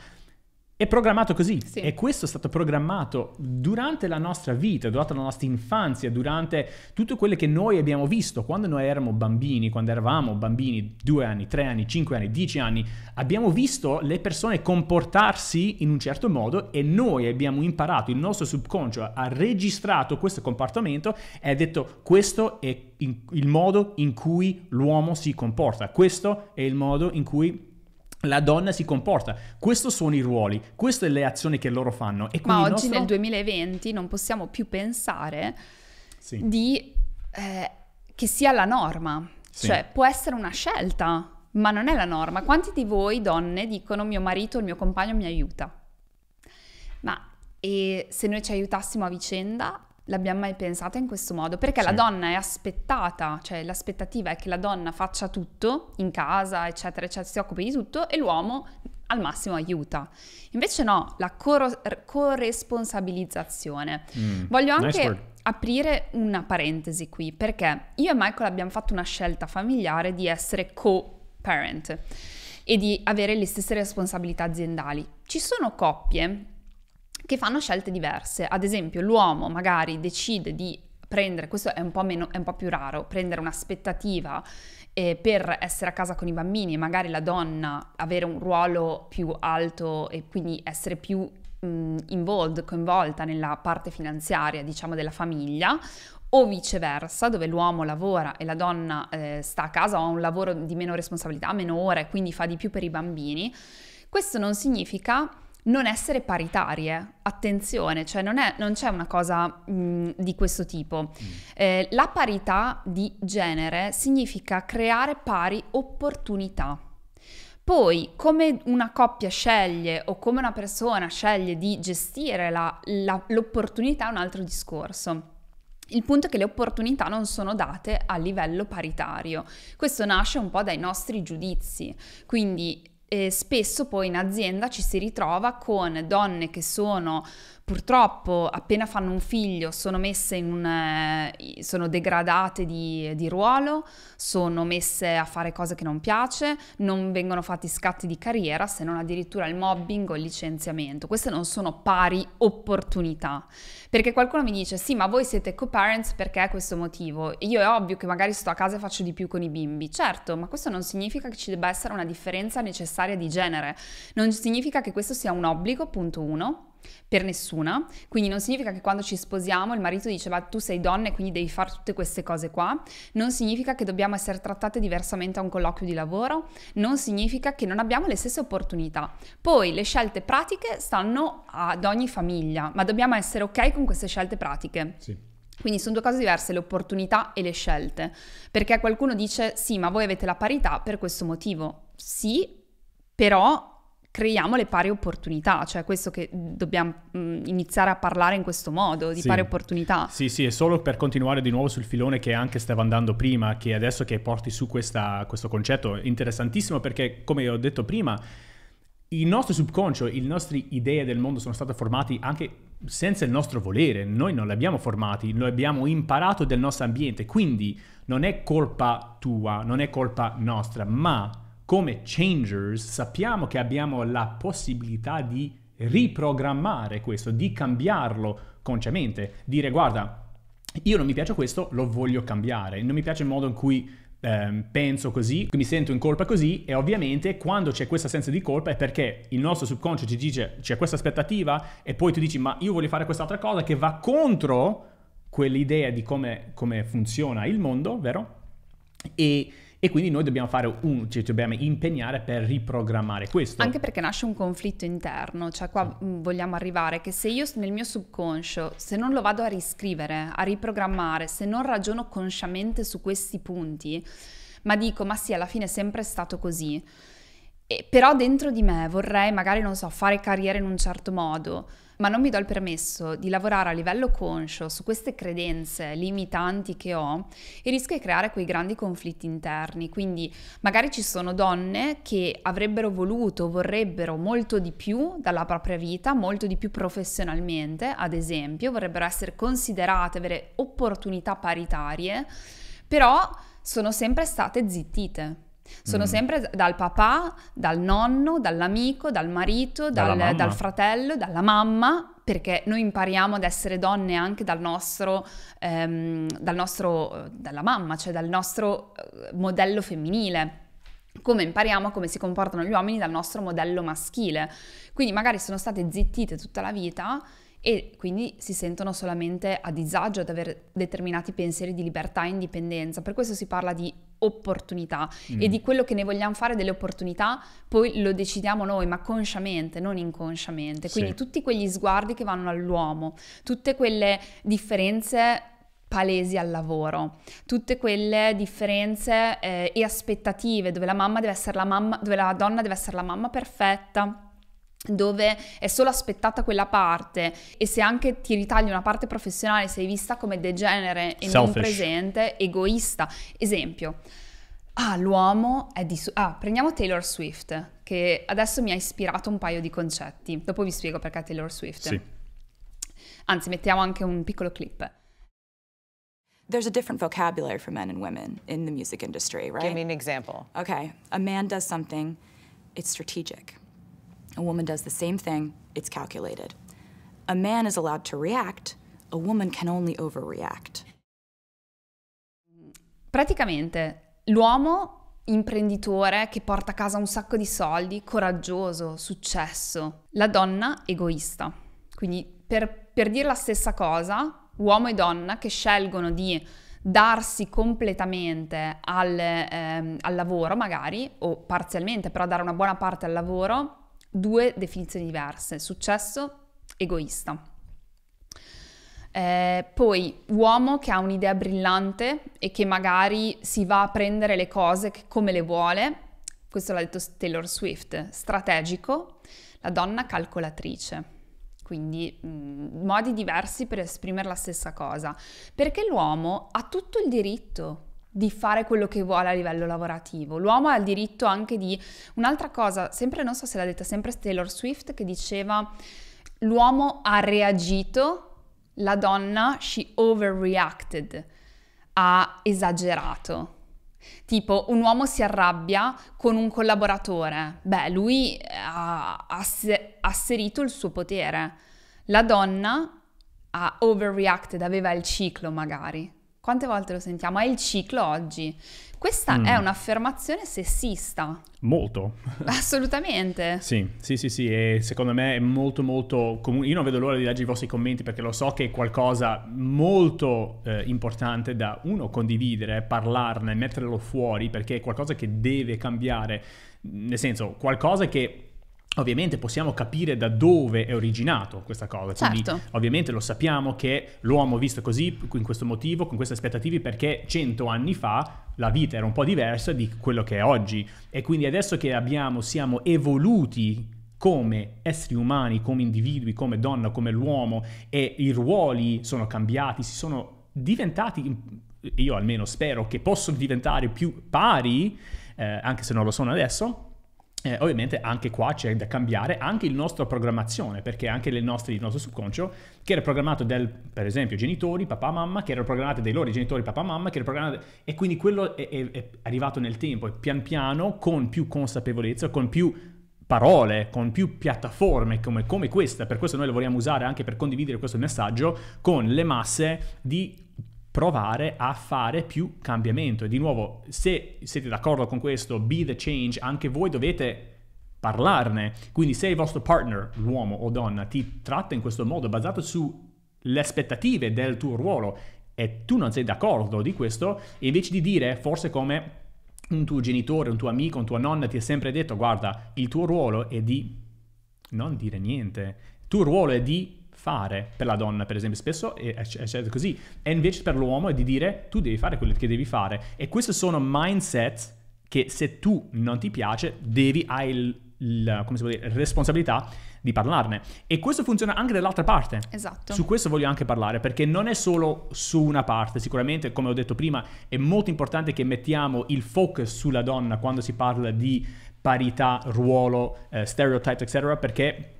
S1: è programmato così sì. e questo è stato programmato durante la nostra vita, durante la nostra infanzia, durante tutto quello che noi abbiamo visto quando noi eravamo bambini, quando eravamo bambini due anni, tre anni, cinque anni, dieci anni, abbiamo visto le persone comportarsi in un certo modo e noi abbiamo imparato, il nostro subconscio ha registrato questo comportamento e ha detto questo è il modo in cui l'uomo si comporta, questo è il modo in cui la donna si comporta. Questi sono i ruoli, queste sono le azioni che loro fanno. E Ma oggi nostro... nel
S2: 2020 non possiamo più pensare sì. di, eh, che sia la norma. Sì. Cioè, può essere una scelta, ma non è la norma. Quanti di voi donne dicono mio marito, il mio compagno mi aiuta? Ma e se noi ci aiutassimo a vicenda l'abbiamo mai pensata in questo modo, perché sì. la donna è aspettata, cioè l'aspettativa è che la donna faccia tutto in casa, eccetera, eccetera, si occupi di tutto e l'uomo al massimo aiuta. Invece no, la coro- corresponsabilizzazione. Mm. Voglio anche nice aprire una parentesi qui, perché io e Michael abbiamo fatto una scelta familiare di essere co-parent e di avere le stesse responsabilità aziendali. Ci sono coppie che fanno scelte diverse. Ad esempio, l'uomo magari decide di prendere, questo è un po', meno, è un po più raro, prendere un'aspettativa eh, per essere a casa con i bambini e magari la donna avere un ruolo più alto e quindi essere più mh, involved, coinvolta nella parte finanziaria, diciamo, della famiglia, o viceversa, dove l'uomo lavora e la donna eh, sta a casa, o ha un lavoro di meno responsabilità, meno ore, quindi fa di più per i bambini. Questo non significa non essere paritarie. Attenzione, cioè non, è, non c'è una cosa mh, mm, di questo tipo. Mm. Eh, la parità di genere significa creare pari opportunità. Poi, come una coppia sceglie o come una persona sceglie di gestire la, la, l'opportunità è un altro discorso. Il punto è che le opportunità non sono date a livello paritario. Questo nasce un po' dai nostri giudizi, quindi e spesso poi in azienda ci si ritrova con donne che sono purtroppo appena fanno un figlio sono messe in un, eh, sono degradate di, di, ruolo, sono messe a fare cose che non piace, non vengono fatti scatti di carriera se non addirittura il mobbing o il licenziamento. Queste non sono pari opportunità. Perché qualcuno mi dice sì ma voi siete co-parents perché è questo motivo. Io è ovvio che magari sto a casa e faccio di più con i bimbi. Certo, ma questo non significa che ci debba essere una differenza necessaria di genere. Non significa che questo sia un obbligo, punto uno per nessuna, quindi non significa che quando ci sposiamo il marito dice ma tu sei donna e quindi devi fare tutte queste cose qua, non significa che dobbiamo essere trattate diversamente a un colloquio di lavoro, non significa che non abbiamo le stesse opportunità. Poi le scelte pratiche stanno ad ogni famiglia, ma dobbiamo essere ok con queste scelte pratiche. Sì. Quindi sono due cose diverse, le opportunità e le scelte, perché qualcuno dice sì, ma voi avete la parità per questo motivo. Sì, però creiamo le pari opportunità, cioè questo che dobbiamo mh, mm, iniziare a parlare in questo modo, di sì. pari opportunità.
S1: Sì, sì, e solo per continuare di nuovo sul filone che anche stava andando prima, che adesso che porti su questa, questo concetto interessantissimo perché, come ho detto prima, il nostro subconscio, le nostre idee del mondo sono state formate anche senza il nostro volere, noi non le abbiamo formate, lo abbiamo imparato del nostro ambiente, quindi non è colpa tua, non è colpa nostra, ma come changers sappiamo che abbiamo la possibilità di riprogrammare questo, di cambiarlo consciamente, dire guarda, io non mi piace questo, lo voglio cambiare, non mi piace il modo in cui eh, penso così, mi sento in colpa così e ovviamente quando c'è questa senso di colpa è perché il nostro subconscio ci dice c'è questa aspettativa e poi tu dici ma io voglio fare quest'altra cosa che va contro quell'idea di come, come funziona il mondo, vero? E e quindi noi dobbiamo fare un, ci dobbiamo impegnare per riprogrammare questo. Anche
S2: perché nasce un conflitto interno, cioè qua mm, vogliamo arrivare che se io nel mio subconscio, se non lo vado a riscrivere, a riprogrammare, se non ragiono consciamente su questi punti, ma dico ma sì, alla fine è sempre stato così, e però dentro di me vorrei magari, non so, fare carriera in un certo modo ma non mi do il permesso di lavorare a livello conscio su queste credenze limitanti che ho e rischio di creare quei grandi conflitti interni. Quindi magari ci sono donne che avrebbero voluto, vorrebbero molto di più dalla propria vita, molto di più professionalmente, ad esempio, vorrebbero essere considerate, avere opportunità paritarie, però sono sempre state zittite sono mm. sempre dal papà, dal nonno, dall'amico, dal marito, dal, dal, fratello, dalla mamma, perché noi impariamo ad essere donne anche dal nostro, ehm, dal nostro dalla mamma, cioè dal nostro eh, modello femminile come impariamo come si comportano gli uomini dal nostro modello maschile. Quindi magari sono state zittite tutta la vita e quindi si sentono solamente a disagio ad avere determinati pensieri di libertà e indipendenza. Per questo si parla di opportunità mm. e di quello che ne vogliamo fare delle opportunità, poi lo decidiamo noi, ma consciamente, non inconsciamente. Quindi sì. tutti quegli sguardi che vanno all'uomo, tutte quelle differenze palesi al lavoro, tutte quelle differenze eh, e aspettative dove la mamma deve essere la mamma, dove la donna deve essere la mamma perfetta dove è solo aspettata quella parte e se anche ti ritagli una parte professionale sei vista come degenere e Selfish. non presente, egoista. Esempio, ah, l'uomo è di... Su- ah, prendiamo Taylor Swift, che adesso mi ha ispirato un paio di concetti. Dopo vi spiego perché Taylor Swift. Sì. Anzi, mettiamo anche un piccolo clip. There's a different vocabulary for men and women in the music industry, right? Give me an example. Okay, a man does something, it's strategic. A woman does the same thing, it's calculated. A man is allowed to react, a woman can only overreact. Praticamente l'uomo imprenditore che porta a casa un sacco di soldi, coraggioso, successo. La donna egoista. Quindi per, per dire la stessa cosa, uomo e donna che scelgono di darsi completamente al, ehm, al lavoro magari, o parzialmente, però dare una buona parte al lavoro, due definizioni diverse, successo egoista. Eh, poi uomo che ha un'idea brillante e che magari si va a prendere le cose come le vuole, questo l'ha detto Taylor Swift, strategico, la donna calcolatrice. Quindi mh, mm, modi diversi per esprimere la stessa cosa, perché l'uomo ha tutto il diritto di fare quello che vuole a livello lavorativo. L'uomo ha il diritto anche di un'altra cosa, sempre non so se l'ha detta sempre Taylor Swift che diceva l'uomo ha reagito, la donna she overreacted, ha esagerato. Tipo, un uomo si arrabbia con un collaboratore. Beh, lui eh, ha asserito il suo potere. La donna ha overreacted, aveva il ciclo magari. Quante volte lo sentiamo? È il ciclo oggi. Questa mm. è un'affermazione sessista.
S1: Molto. [laughs]
S2: Assolutamente.
S1: sì, sì, sì, sì, e secondo me è molto, molto... Comun- io non vedo l'ora di leggere i vostri commenti perché lo so che è qualcosa molto eh, importante da, uno, condividere, parlarne, metterlo fuori perché è qualcosa che deve cambiare. Nel senso, qualcosa che Ovviamente possiamo capire da dove è originato questa cosa, quindi certo. ovviamente lo sappiamo che l'uomo visto così, in questo motivo, con queste aspettative, perché cento anni fa la vita era un po' diversa di quello che è oggi e quindi adesso che abbiamo, siamo evoluti come esseri umani, come individui, come donna, come l'uomo e i ruoli sono cambiati, si sono diventati, io almeno spero che possano diventare più pari, eh, anche se non lo sono adesso, eh, ovviamente anche qua c'è da cambiare anche la nostra programmazione, perché anche nostre, il nostro subconscio, che era programmato del, per esempio, genitori, papà, mamma, che erano programmati dai loro genitori, papà, mamma, che erano programmati... E quindi quello è, è, è arrivato nel tempo e pian piano, con più consapevolezza, con più parole, con più piattaforme come, come, questa, per questo noi lo vogliamo usare anche per condividere questo messaggio con le masse di provare a fare più cambiamento. E di nuovo, se siete d'accordo con questo, be the change, anche voi dovete parlarne. Quindi se il vostro partner, uomo o donna, ti tratta in questo modo basato sulle aspettative del tuo ruolo e tu non sei d'accordo di questo, invece di dire forse come un tuo genitore, un tuo amico, un tuo nonno ti ha sempre detto guarda, il tuo ruolo è di non dire niente. Il tuo ruolo è di fare per la donna, per esempio, spesso è, è così. E invece per l'uomo è di dire tu devi fare quello che devi fare. E questi sono mindset che se tu non ti piace, devi, hai il, il, come si può dire, responsabilità di parlarne. E questo funziona anche dall'altra parte. Esatto. Su questo voglio anche parlare, perché non è solo su una parte. Sicuramente, come ho detto prima, è molto importante che mettiamo il focus sulla donna quando si parla di parità, ruolo, eh, stereotypes, eccetera, perché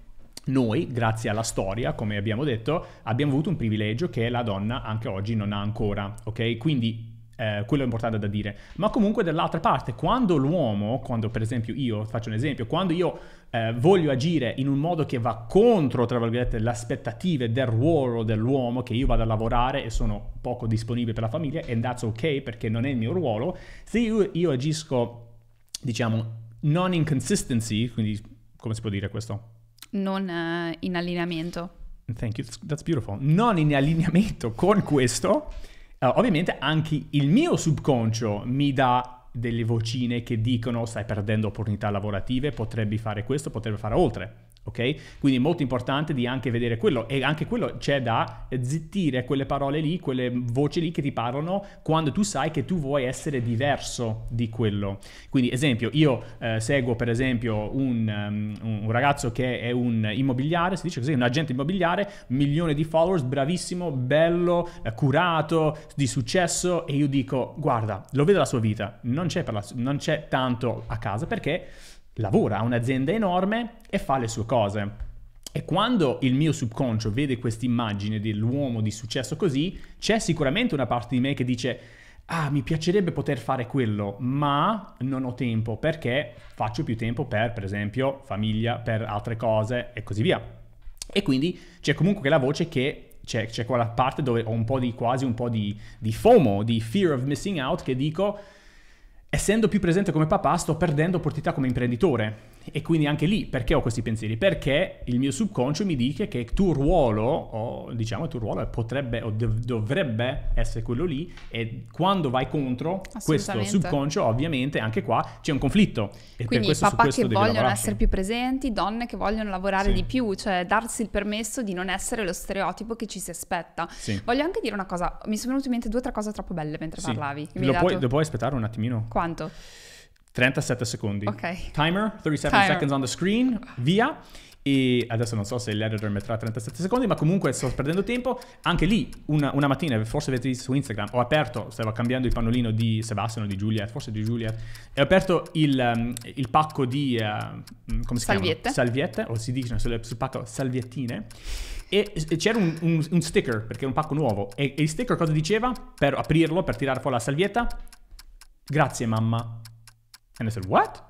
S1: noi, grazie alla storia, come abbiamo detto, abbiamo avuto un privilegio che la donna anche oggi non ha ancora, ok? Quindi eh, quello è importante da dire. Ma comunque dall'altra parte, quando l'uomo, quando per esempio io, faccio un esempio, quando io eh, voglio agire in un modo che va contro, tra virgolette, le aspettative del ruolo dell'uomo, che io vado a lavorare e sono poco disponibile per la famiglia, and that's ok perché non è il mio ruolo, se io, io agisco, diciamo, non in consistency, quindi come si può dire questo?
S2: non eh, in allineamento.
S1: Thank you, that's beautiful. Non in allineamento con questo, uh, ovviamente anche il mio subconscio mi dà delle vocine che dicono stai perdendo opportunità lavorative, potrebbe fare questo, potrebbe fare oltre ok? Quindi è molto importante di anche vedere quello e anche quello c'è da zittire quelle parole lì, quelle voci lì che ti parlano quando tu sai che tu vuoi essere diverso di quello. Quindi esempio, io eh, seguo per esempio un, um, un, ragazzo che è un immobiliare, si dice così, un agente immobiliare, milione di followers, bravissimo, bello, eh, curato, di successo e io dico guarda, lo vedo la sua vita, non c'è, la, non c'è tanto a casa perché lavora, ha un'azienda enorme e fa le sue cose. E quando il mio subconscio vede questa immagine dell'uomo di successo così, c'è sicuramente una parte di me che dice ah, mi piacerebbe poter fare quello, ma non ho tempo perché faccio più tempo per, per esempio, famiglia, per altre cose e così via. E quindi c'è comunque quella voce che c'è, c'è quella parte dove ho un po' di quasi un po' di, di FOMO, di fear of missing out, che dico essendo più presente come papà sto perdendo opportunità come imprenditore e quindi anche lì perché ho questi pensieri? Perché il mio subconscio mi dice che tuo ruolo, o diciamo il tuo ruolo potrebbe o dov- dovrebbe essere quello lì e quando vai contro questo subconscio ovviamente anche qua c'è un conflitto. E quindi questo, papà questo che vogliono lavorarci. essere
S2: più presenti, donne che vogliono lavorare sì. di più, cioè darsi il permesso di non essere lo stereotipo che ci si aspetta. Sì. Voglio anche dire una cosa, mi sono venute in mente due o tre cose troppo belle mentre sì. parlavi. Lo puoi, dato... lo
S1: puoi aspettare un attimino? Quanto? 37 secondi. Ok. Timer, 37 Timer. seconds on the screen, via. E adesso non so se l'editor metterà 37 secondi, ma comunque sto perdendo tempo. Anche lì, una, una mattina, forse avete visto su Instagram, ho aperto, stavo cambiando il pannolino di Sebastiano, di Juliet, forse di Juliet, e ho aperto il, um, il pacco di, uh, come si salviette. chiamano? Salviette, o si dice sul, sul pacco salviettine, e, e c'era un, un, un, sticker, perché è un pacco nuovo, e, e il sticker cosa diceva? Per aprirlo, per tirare fuori la salvietta, grazie mamma, And I said, what?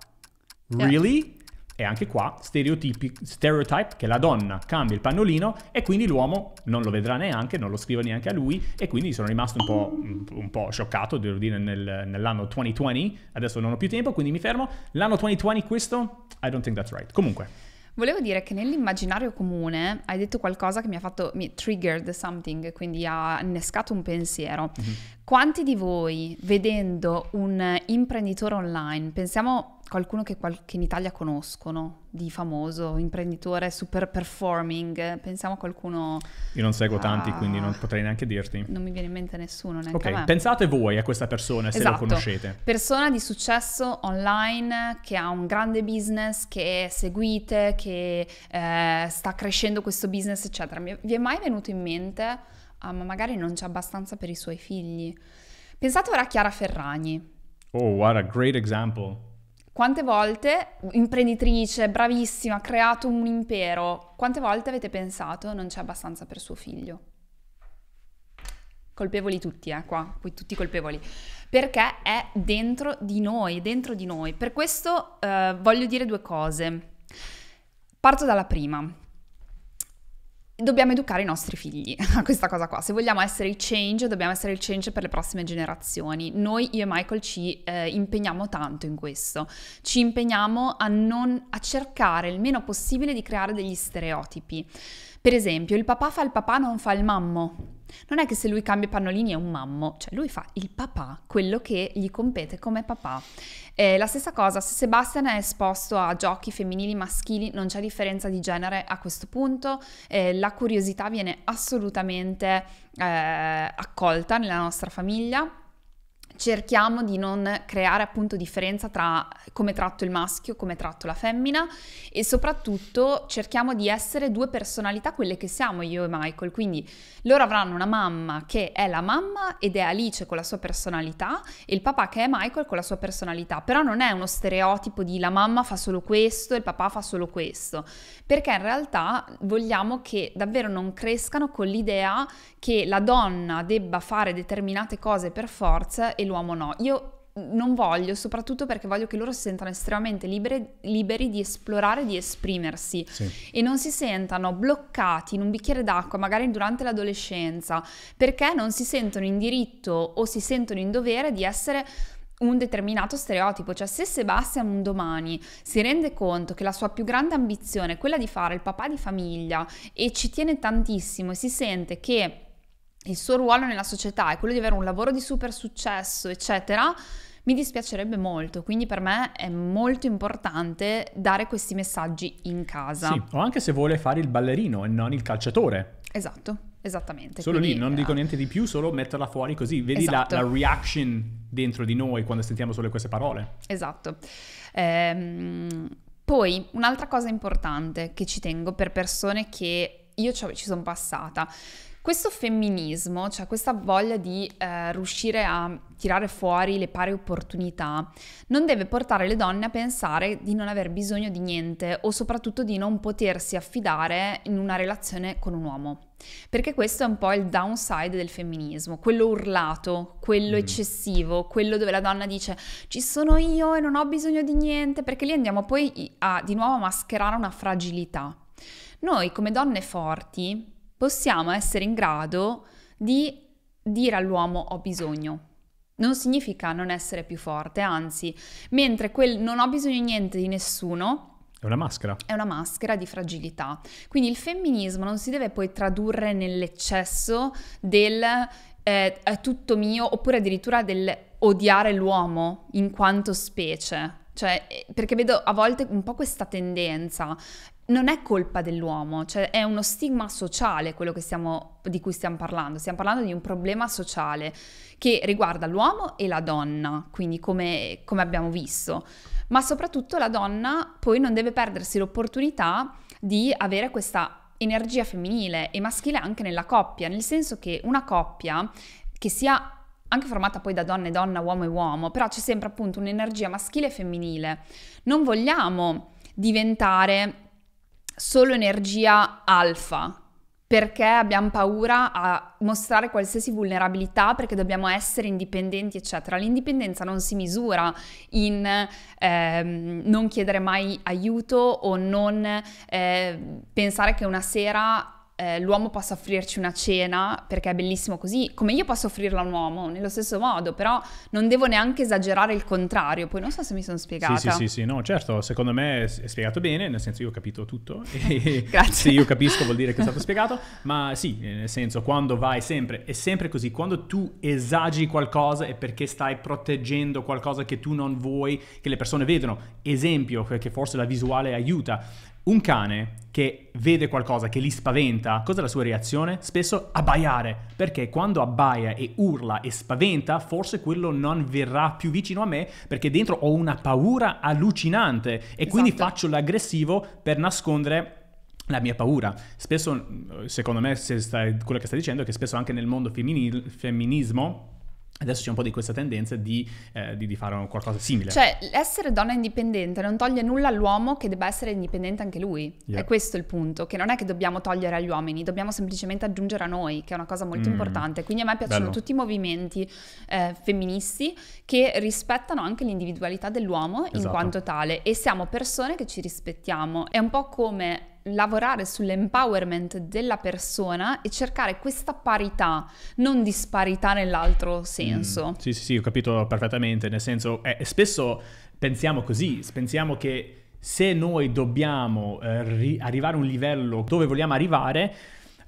S1: Really? Yeah. E anche qua, stereotype che la donna cambia il pannolino e quindi l'uomo non lo vedrà neanche, non lo scrive neanche a lui e quindi sono rimasto un po', un po scioccato, devo dire, nel, nell'anno 2020. Adesso non ho più tempo, quindi mi fermo. L'anno 2020 questo? I don't think that's right. Comunque.
S2: Volevo dire che nell'immaginario comune hai detto qualcosa che mi ha fatto, mi triggered something, quindi ha innescato un pensiero. Mm-hmm. Quanti di voi vedendo un imprenditore online, pensiamo qualcuno che, qual- che in Italia conoscono, di famoso, imprenditore, super performing, pensiamo a qualcuno...
S1: Io non seguo ah, tanti, quindi non potrei neanche dirti.
S2: Non mi viene in mente nessuno, neanche Ok, pensate
S1: voi a questa persona esatto. se la conoscete.
S2: Persona di successo online, che ha un grande business, che seguite, che eh, sta crescendo questo business, eccetera. Vi è mai venuto in mente, ah, ma magari non c'è abbastanza per i suoi figli? Pensate ora a Chiara Ferragni.
S1: Oh, what a great example.
S2: Quante volte, imprenditrice, bravissima, ha creato un impero, quante volte avete pensato non c'è abbastanza per suo figlio? Colpevoli tutti, eh, qua, poi tutti colpevoli. Perché è dentro di noi, dentro di noi. Per questo eh, voglio dire due cose. Parto dalla prima dobbiamo educare i nostri figli [laughs] a questa cosa qua. Se vogliamo essere il change, dobbiamo essere il change per le prossime generazioni. Noi, io e Michael, ci eh, impegniamo tanto in questo. Ci impegniamo a, non, a cercare il meno possibile di creare degli stereotipi. Per esempio, il papà fa il papà, non fa il mammo. Non è che se lui cambia i pannolini è un mammo, cioè lui fa il papà, quello che gli compete come papà. Eh, la stessa cosa, se Sebastian è esposto a giochi femminili maschili, non c'è differenza di genere a questo punto, eh, la curiosità viene assolutamente eh, accolta nella nostra famiglia cerchiamo di non creare appunto differenza tra come tratto il maschio, come tratto la femmina e soprattutto cerchiamo di essere due personalità quelle che siamo io e Michael, quindi loro avranno una mamma che è la mamma ed è Alice con la sua personalità e il papà che è Michael con la sua personalità, però non è uno stereotipo di la mamma fa solo questo e il papà fa solo questo, perché in realtà vogliamo che davvero non crescano con l'idea che la donna debba fare determinate cose per forza e l'uomo no. Io non voglio, soprattutto perché voglio che loro si sentano estremamente liberi, liberi di esplorare, di esprimersi sì. e non si sentano bloccati in un bicchiere d'acqua, magari durante l'adolescenza, perché non si sentono in diritto o si sentono in dovere di essere un determinato stereotipo, cioè se Sebastian un domani si rende conto che la sua più grande ambizione è quella di fare il papà di famiglia e ci tiene tantissimo e si sente che il suo ruolo nella società è quello di avere un lavoro di super successo, eccetera, mi dispiacerebbe molto, quindi per me è molto importante dare questi messaggi in casa. Sì,
S1: o anche se vuole fare il ballerino e non il calciatore.
S2: Esatto. Esattamente. Solo lì, non
S1: era... Eh, dico niente di più, solo metterla fuori così, vedi esatto. la, la, reaction dentro di noi quando sentiamo solo queste parole.
S2: Esatto. Ehm, poi un'altra cosa importante che ci tengo per persone che io ci sono passata. Questo femminismo, cioè questa voglia di eh, riuscire a tirare fuori le pari opportunità, non deve portare le donne a pensare di non aver bisogno di niente o soprattutto di non potersi affidare in una relazione con un uomo. Perché questo è un po' il downside del femminismo, quello urlato, quello mm. eccessivo, quello dove la donna dice ci sono io e non ho bisogno di niente, perché lì andiamo poi a di nuovo a mascherare una fragilità. Noi come donne forti possiamo essere in grado di dire all'uomo ho bisogno. Non significa non essere più forte, anzi, mentre quel non ho bisogno di niente di nessuno è una maschera. È una maschera di fragilità. Quindi il femminismo non si deve poi tradurre nell'eccesso del eh, è tutto mio oppure addirittura del odiare l'uomo in quanto specie. Cioè, eh, perché vedo a volte un po' questa tendenza. Non è colpa dell'uomo, cioè è uno stigma sociale quello stiamo, di cui stiamo parlando. Stiamo parlando di un problema sociale che riguarda l'uomo e la donna, quindi come, come abbiamo visto ma soprattutto la donna poi non deve perdersi l'opportunità di avere questa energia femminile e maschile anche nella coppia, nel senso che una coppia che sia anche formata poi da donna e donna, uomo e uomo, però c'è sempre appunto un'energia maschile e femminile. Non vogliamo diventare solo energia alfa, perché abbiamo paura a mostrare qualsiasi vulnerabilità, perché dobbiamo essere indipendenti, eccetera. L'indipendenza non si misura in ehm, non chiedere mai aiuto o non eh, pensare che una sera eh, l'uomo possa offrirci una cena perché è bellissimo così, come io posso offrirla a un uomo nello stesso modo, però non devo neanche esagerare il contrario, poi non so se mi sono spiegata. Sì, sì, sì,
S1: sì, no, certo, secondo me è spiegato bene, nel senso io ho capito tutto [laughs] e Grazie. se io capisco vuol dire che è stato spiegato, ma sì, nel senso quando vai sempre, è sempre così, quando tu esagi qualcosa è perché stai proteggendo qualcosa che tu non vuoi che le persone vedano, esempio che forse la visuale aiuta, un cane che vede qualcosa che li spaventa, cosa è la sua reazione? Spesso abbaiare, perché quando abbaia e urla e spaventa, forse quello non verrà più vicino a me perché dentro ho una paura allucinante e esatto. quindi faccio l'aggressivo per nascondere la mia paura. Spesso, mm, secondo me, se stai, quello che stai dicendo è che spesso anche nel mondo femminil, femminismo Adesso c'è un po' di questa tendenza di, eh, di, di fare qualcosa simile. Cioè,
S2: essere donna indipendente non toglie nulla all'uomo che debba essere indipendente anche lui. Yeah. È questo il punto, che non è che dobbiamo togliere agli uomini, dobbiamo semplicemente aggiungere a noi, che è una cosa molto mm. importante. Quindi a me piacciono Bello. tutti i movimenti eh, femministi che rispettano anche l'individualità dell'uomo esatto. in quanto tale e siamo persone che ci rispettiamo. È un po' come lavorare sull'empowerment della persona e cercare questa parità, non disparità nell'altro mm, senso. Mm,
S1: sì, sì, sì, ho capito perfettamente, nel senso, eh, spesso pensiamo così, pensiamo che se noi dobbiamo eh, ri- arrivare a un livello dove vogliamo arrivare,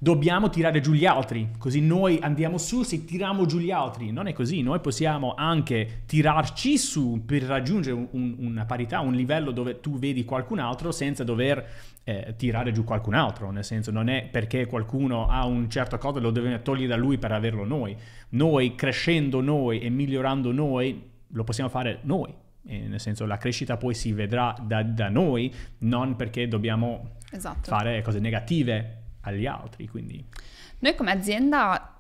S1: dobbiamo tirare giù gli altri, così noi andiamo su se tiriamo giù gli altri. Non è così, noi possiamo anche tirarci su per raggiungere un, una parità, un livello dove tu vedi qualcun altro senza dover eh, tirare giù qualcun altro, nel senso non è perché qualcuno ha un certo cosa lo dobbiamo togliere da lui per averlo noi. Noi crescendo noi e migliorando noi lo possiamo fare noi. E nel senso la crescita poi si vedrà da, da noi, non perché dobbiamo esatto. fare cose negative agli altri. Quindi.
S2: Noi come azienda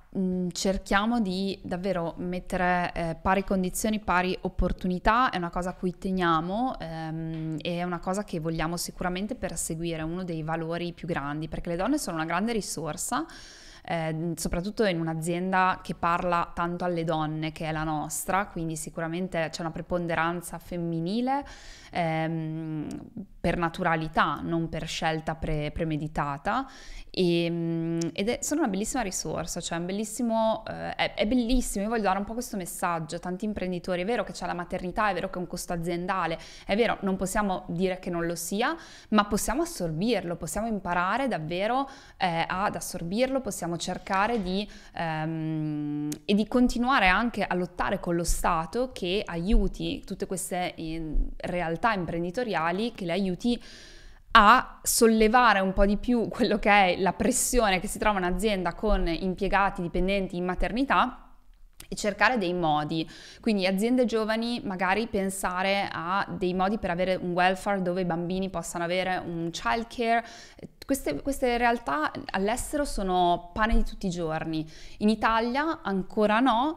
S2: cerchiamo di davvero mettere eh, pari condizioni, pari opportunità, è una cosa a cui teniamo ehm, e è una cosa che vogliamo sicuramente perseguire, uno dei valori più grandi, perché le donne sono una grande risorsa. Eh, soprattutto in un'azienda che parla tanto alle donne, che è la nostra, quindi sicuramente c'è una preponderanza femminile. Ehm, per naturalità, non per scelta pre- premeditata e, ehm, ed è, sono una bellissima risorsa, cioè un bellissimo, eh, è, è, bellissimo, io voglio dare un po' questo messaggio a tanti imprenditori, è vero che c'è la maternità, è vero che è un costo aziendale, è vero, non possiamo dire che non lo sia, ma possiamo assorbirlo, possiamo imparare davvero eh, ad assorbirlo, possiamo cercare di, ehm, e di continuare anche a lottare con lo Stato che aiuti tutte queste eh, realtà imprenditoriali, che le aiuti aiuti a sollevare un po' di più quello che è la pressione che si trova un'azienda con impiegati dipendenti in maternità e cercare dei modi. Quindi aziende giovani magari pensare a dei modi per avere un welfare dove i bambini possano avere un child care. Queste, queste realtà all'estero sono pane di tutti i giorni. In Italia ancora no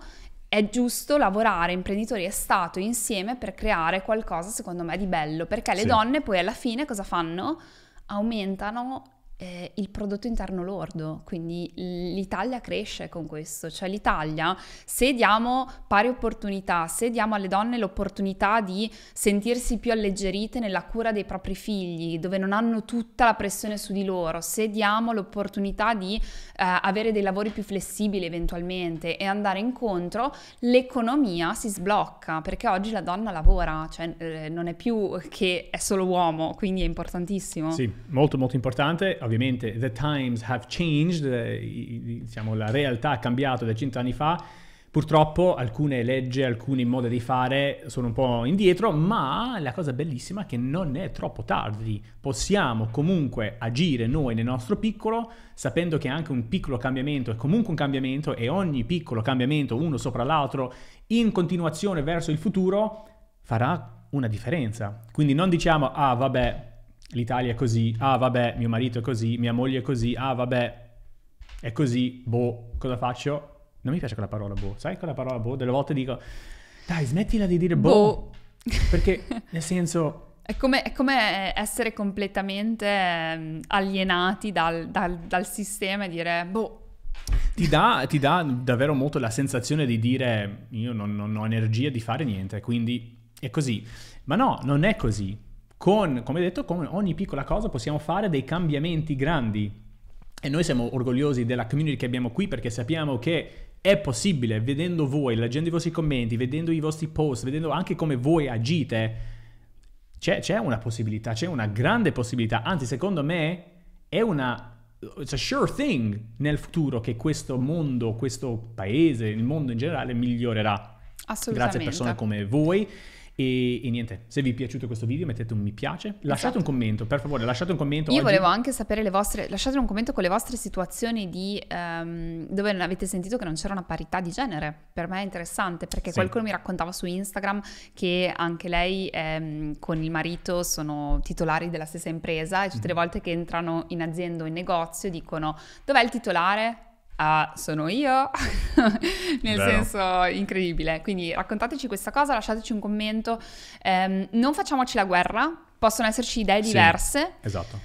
S2: è giusto lavorare imprenditori e Stato insieme per creare qualcosa, secondo me, di bello, perché le sì. donne poi alla fine cosa fanno? Aumentano eh, il prodotto interno lordo, quindi l'Italia cresce con questo, cioè l'Italia se diamo pari opportunità, se diamo alle donne l'opportunità di sentirsi più alleggerite nella cura dei propri figli, dove non hanno tutta la pressione su di loro, se diamo l'opportunità di eh, avere dei lavori più flessibili eventualmente e andare incontro, l'economia si sblocca perché oggi la donna lavora, cioè eh, non è più che è solo uomo, quindi è importantissimo. Sì,
S1: molto molto importante ovviamente the times have changed, eh, diciamo, la realtà ha cambiato da cent'anni fa, Purtroppo alcune leggi, alcuni modi di fare sono un po' indietro, ma la cosa bellissima è che non è troppo tardi. Possiamo comunque agire noi nel nostro piccolo, sapendo che anche un piccolo cambiamento è comunque un cambiamento e ogni piccolo cambiamento, uno sopra l'altro, in continuazione verso il futuro, farà una differenza. Quindi non diciamo, ah vabbè, l'Italia è così, ah vabbè, mio marito è così, mia moglie è così, ah vabbè, è così, boh, cosa faccio? Non mi piace quella parola boh, sai quella parola boh? Delle volte dico, dai, smettila di dire boh. boh. Perché [laughs] nel senso...
S2: È come, è come, essere completamente ehm, alienati dal, dal, dal sistema e dire boh.
S1: Ti dà, ti dà, davvero molto la sensazione di dire io non, non ho energia di fare niente, quindi è così. Ma no, non è così con, come detto, con ogni piccola cosa possiamo fare dei cambiamenti grandi. E noi siamo orgogliosi della community che abbiamo qui perché sappiamo che è possibile, vedendo voi, leggendo i vostri commenti, vedendo i vostri post, vedendo anche come voi agite, c'è, c'è una possibilità, c'è una grande possibilità. Anzi, secondo me, è una it's a sure thing nel futuro che questo mondo, questo paese, il mondo in generale migliorerà.
S2: Assolutamente. Grazie a persone
S1: come voi e, e, niente, se vi è piaciuto questo video mettete un mi piace, lasciate esatto. un commento, per favore, lasciate un commento. Io oggi. volevo
S2: anche sapere le vostre, lasciate un commento con le vostre situazioni di um, dove non avete sentito che non c'era una parità di genere. Per me è interessante perché sì. qualcuno mi raccontava su Instagram che anche lei ehm, con il marito sono titolari della stessa impresa e tutte mm. le volte che entrano in azienda o in negozio dicono dov'è il titolare? Ah, sono io, [laughs] nel Vero. senso incredibile. Quindi raccontateci questa cosa, lasciateci un commento. Um, non facciamoci la guerra, possono esserci idee diverse. Sì, esatto.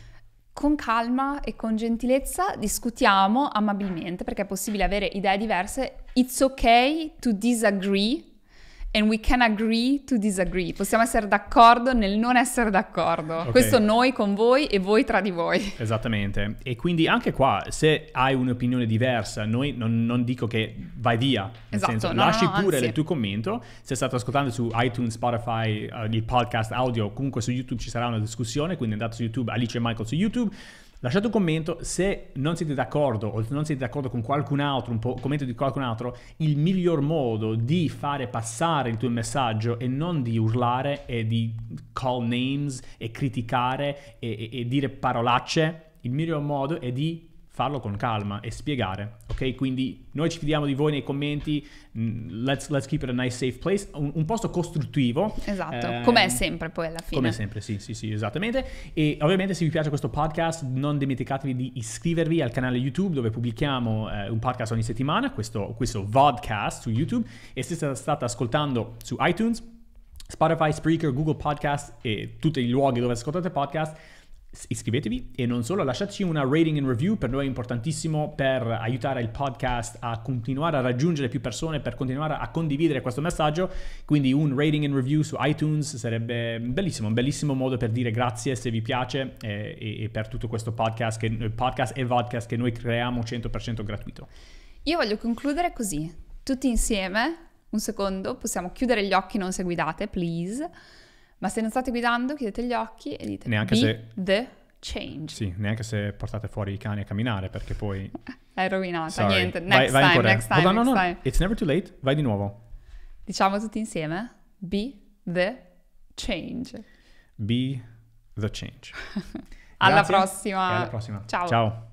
S2: Con calma e con gentilezza discutiamo amabilmente perché è possibile avere idee diverse. It's okay to disagree and we can agree to disagree. Possiamo essere d'accordo nel non essere d'accordo. Okay. Questo noi con voi e voi tra di voi. [laughs]
S1: Esattamente. E quindi anche qua, se hai un'opinione diversa, noi non, non dico che vai via. Nel esatto, senso, no, lasci no, no, pure il tuo commento. Se state ascoltando su iTunes, Spotify, uh, il podcast audio, comunque su YouTube ci sarà una discussione, quindi andate su YouTube, Alice e Michael su YouTube Lasciate un commento se non siete d'accordo o se non siete d'accordo con qualcun altro, un commento di qualcun altro, il miglior modo di fare passare il tuo messaggio e non di urlare e di call names e criticare e, e, e dire parolacce, il miglior modo è di farlo con calma e spiegare, ok? Quindi noi ci fidiamo di voi nei commenti, mm, let's, let's keep it a nice safe place, un, un posto costruttivo. Esatto, ehm, come sempre
S2: poi alla fine. Come
S1: sempre, sì, sì, sì, esattamente. E ovviamente se vi piace questo podcast non dimenticatevi di iscrivervi al canale YouTube dove pubblichiamo eh, un podcast ogni settimana, questo, questo vodcast su YouTube e se state ascoltando su iTunes, Spotify, Spreaker, Google Podcast e tutti i luoghi dove ascoltate podcast, iscrivetevi e non solo, lasciateci una rating and review, per noi è importantissimo per aiutare il podcast a continuare a raggiungere più persone, per continuare a condividere questo messaggio, quindi un rating and review su iTunes sarebbe bellissimo, un bellissimo modo per dire grazie se vi piace e, eh, e, e per tutto questo podcast, che, podcast e podcast che noi creiamo 100% gratuito.
S2: Io voglio concludere così, tutti insieme, un secondo, possiamo chiudere gli occhi, non se guidate, please. Ma se non state guidando, chiudete gli occhi e dite neanche se... the change.
S1: Sì, neanche se portate fuori i cani a camminare perché poi... È [laughs] rovinata, Sorry. niente. Next vai, vai time, ancora. next time, oh, no, no, no. It's never too late, vai di nuovo.
S2: Diciamo tutti insieme, be the change.
S1: Be the change. [laughs] alla, prossima. alla prossima. Ciao. Ciao.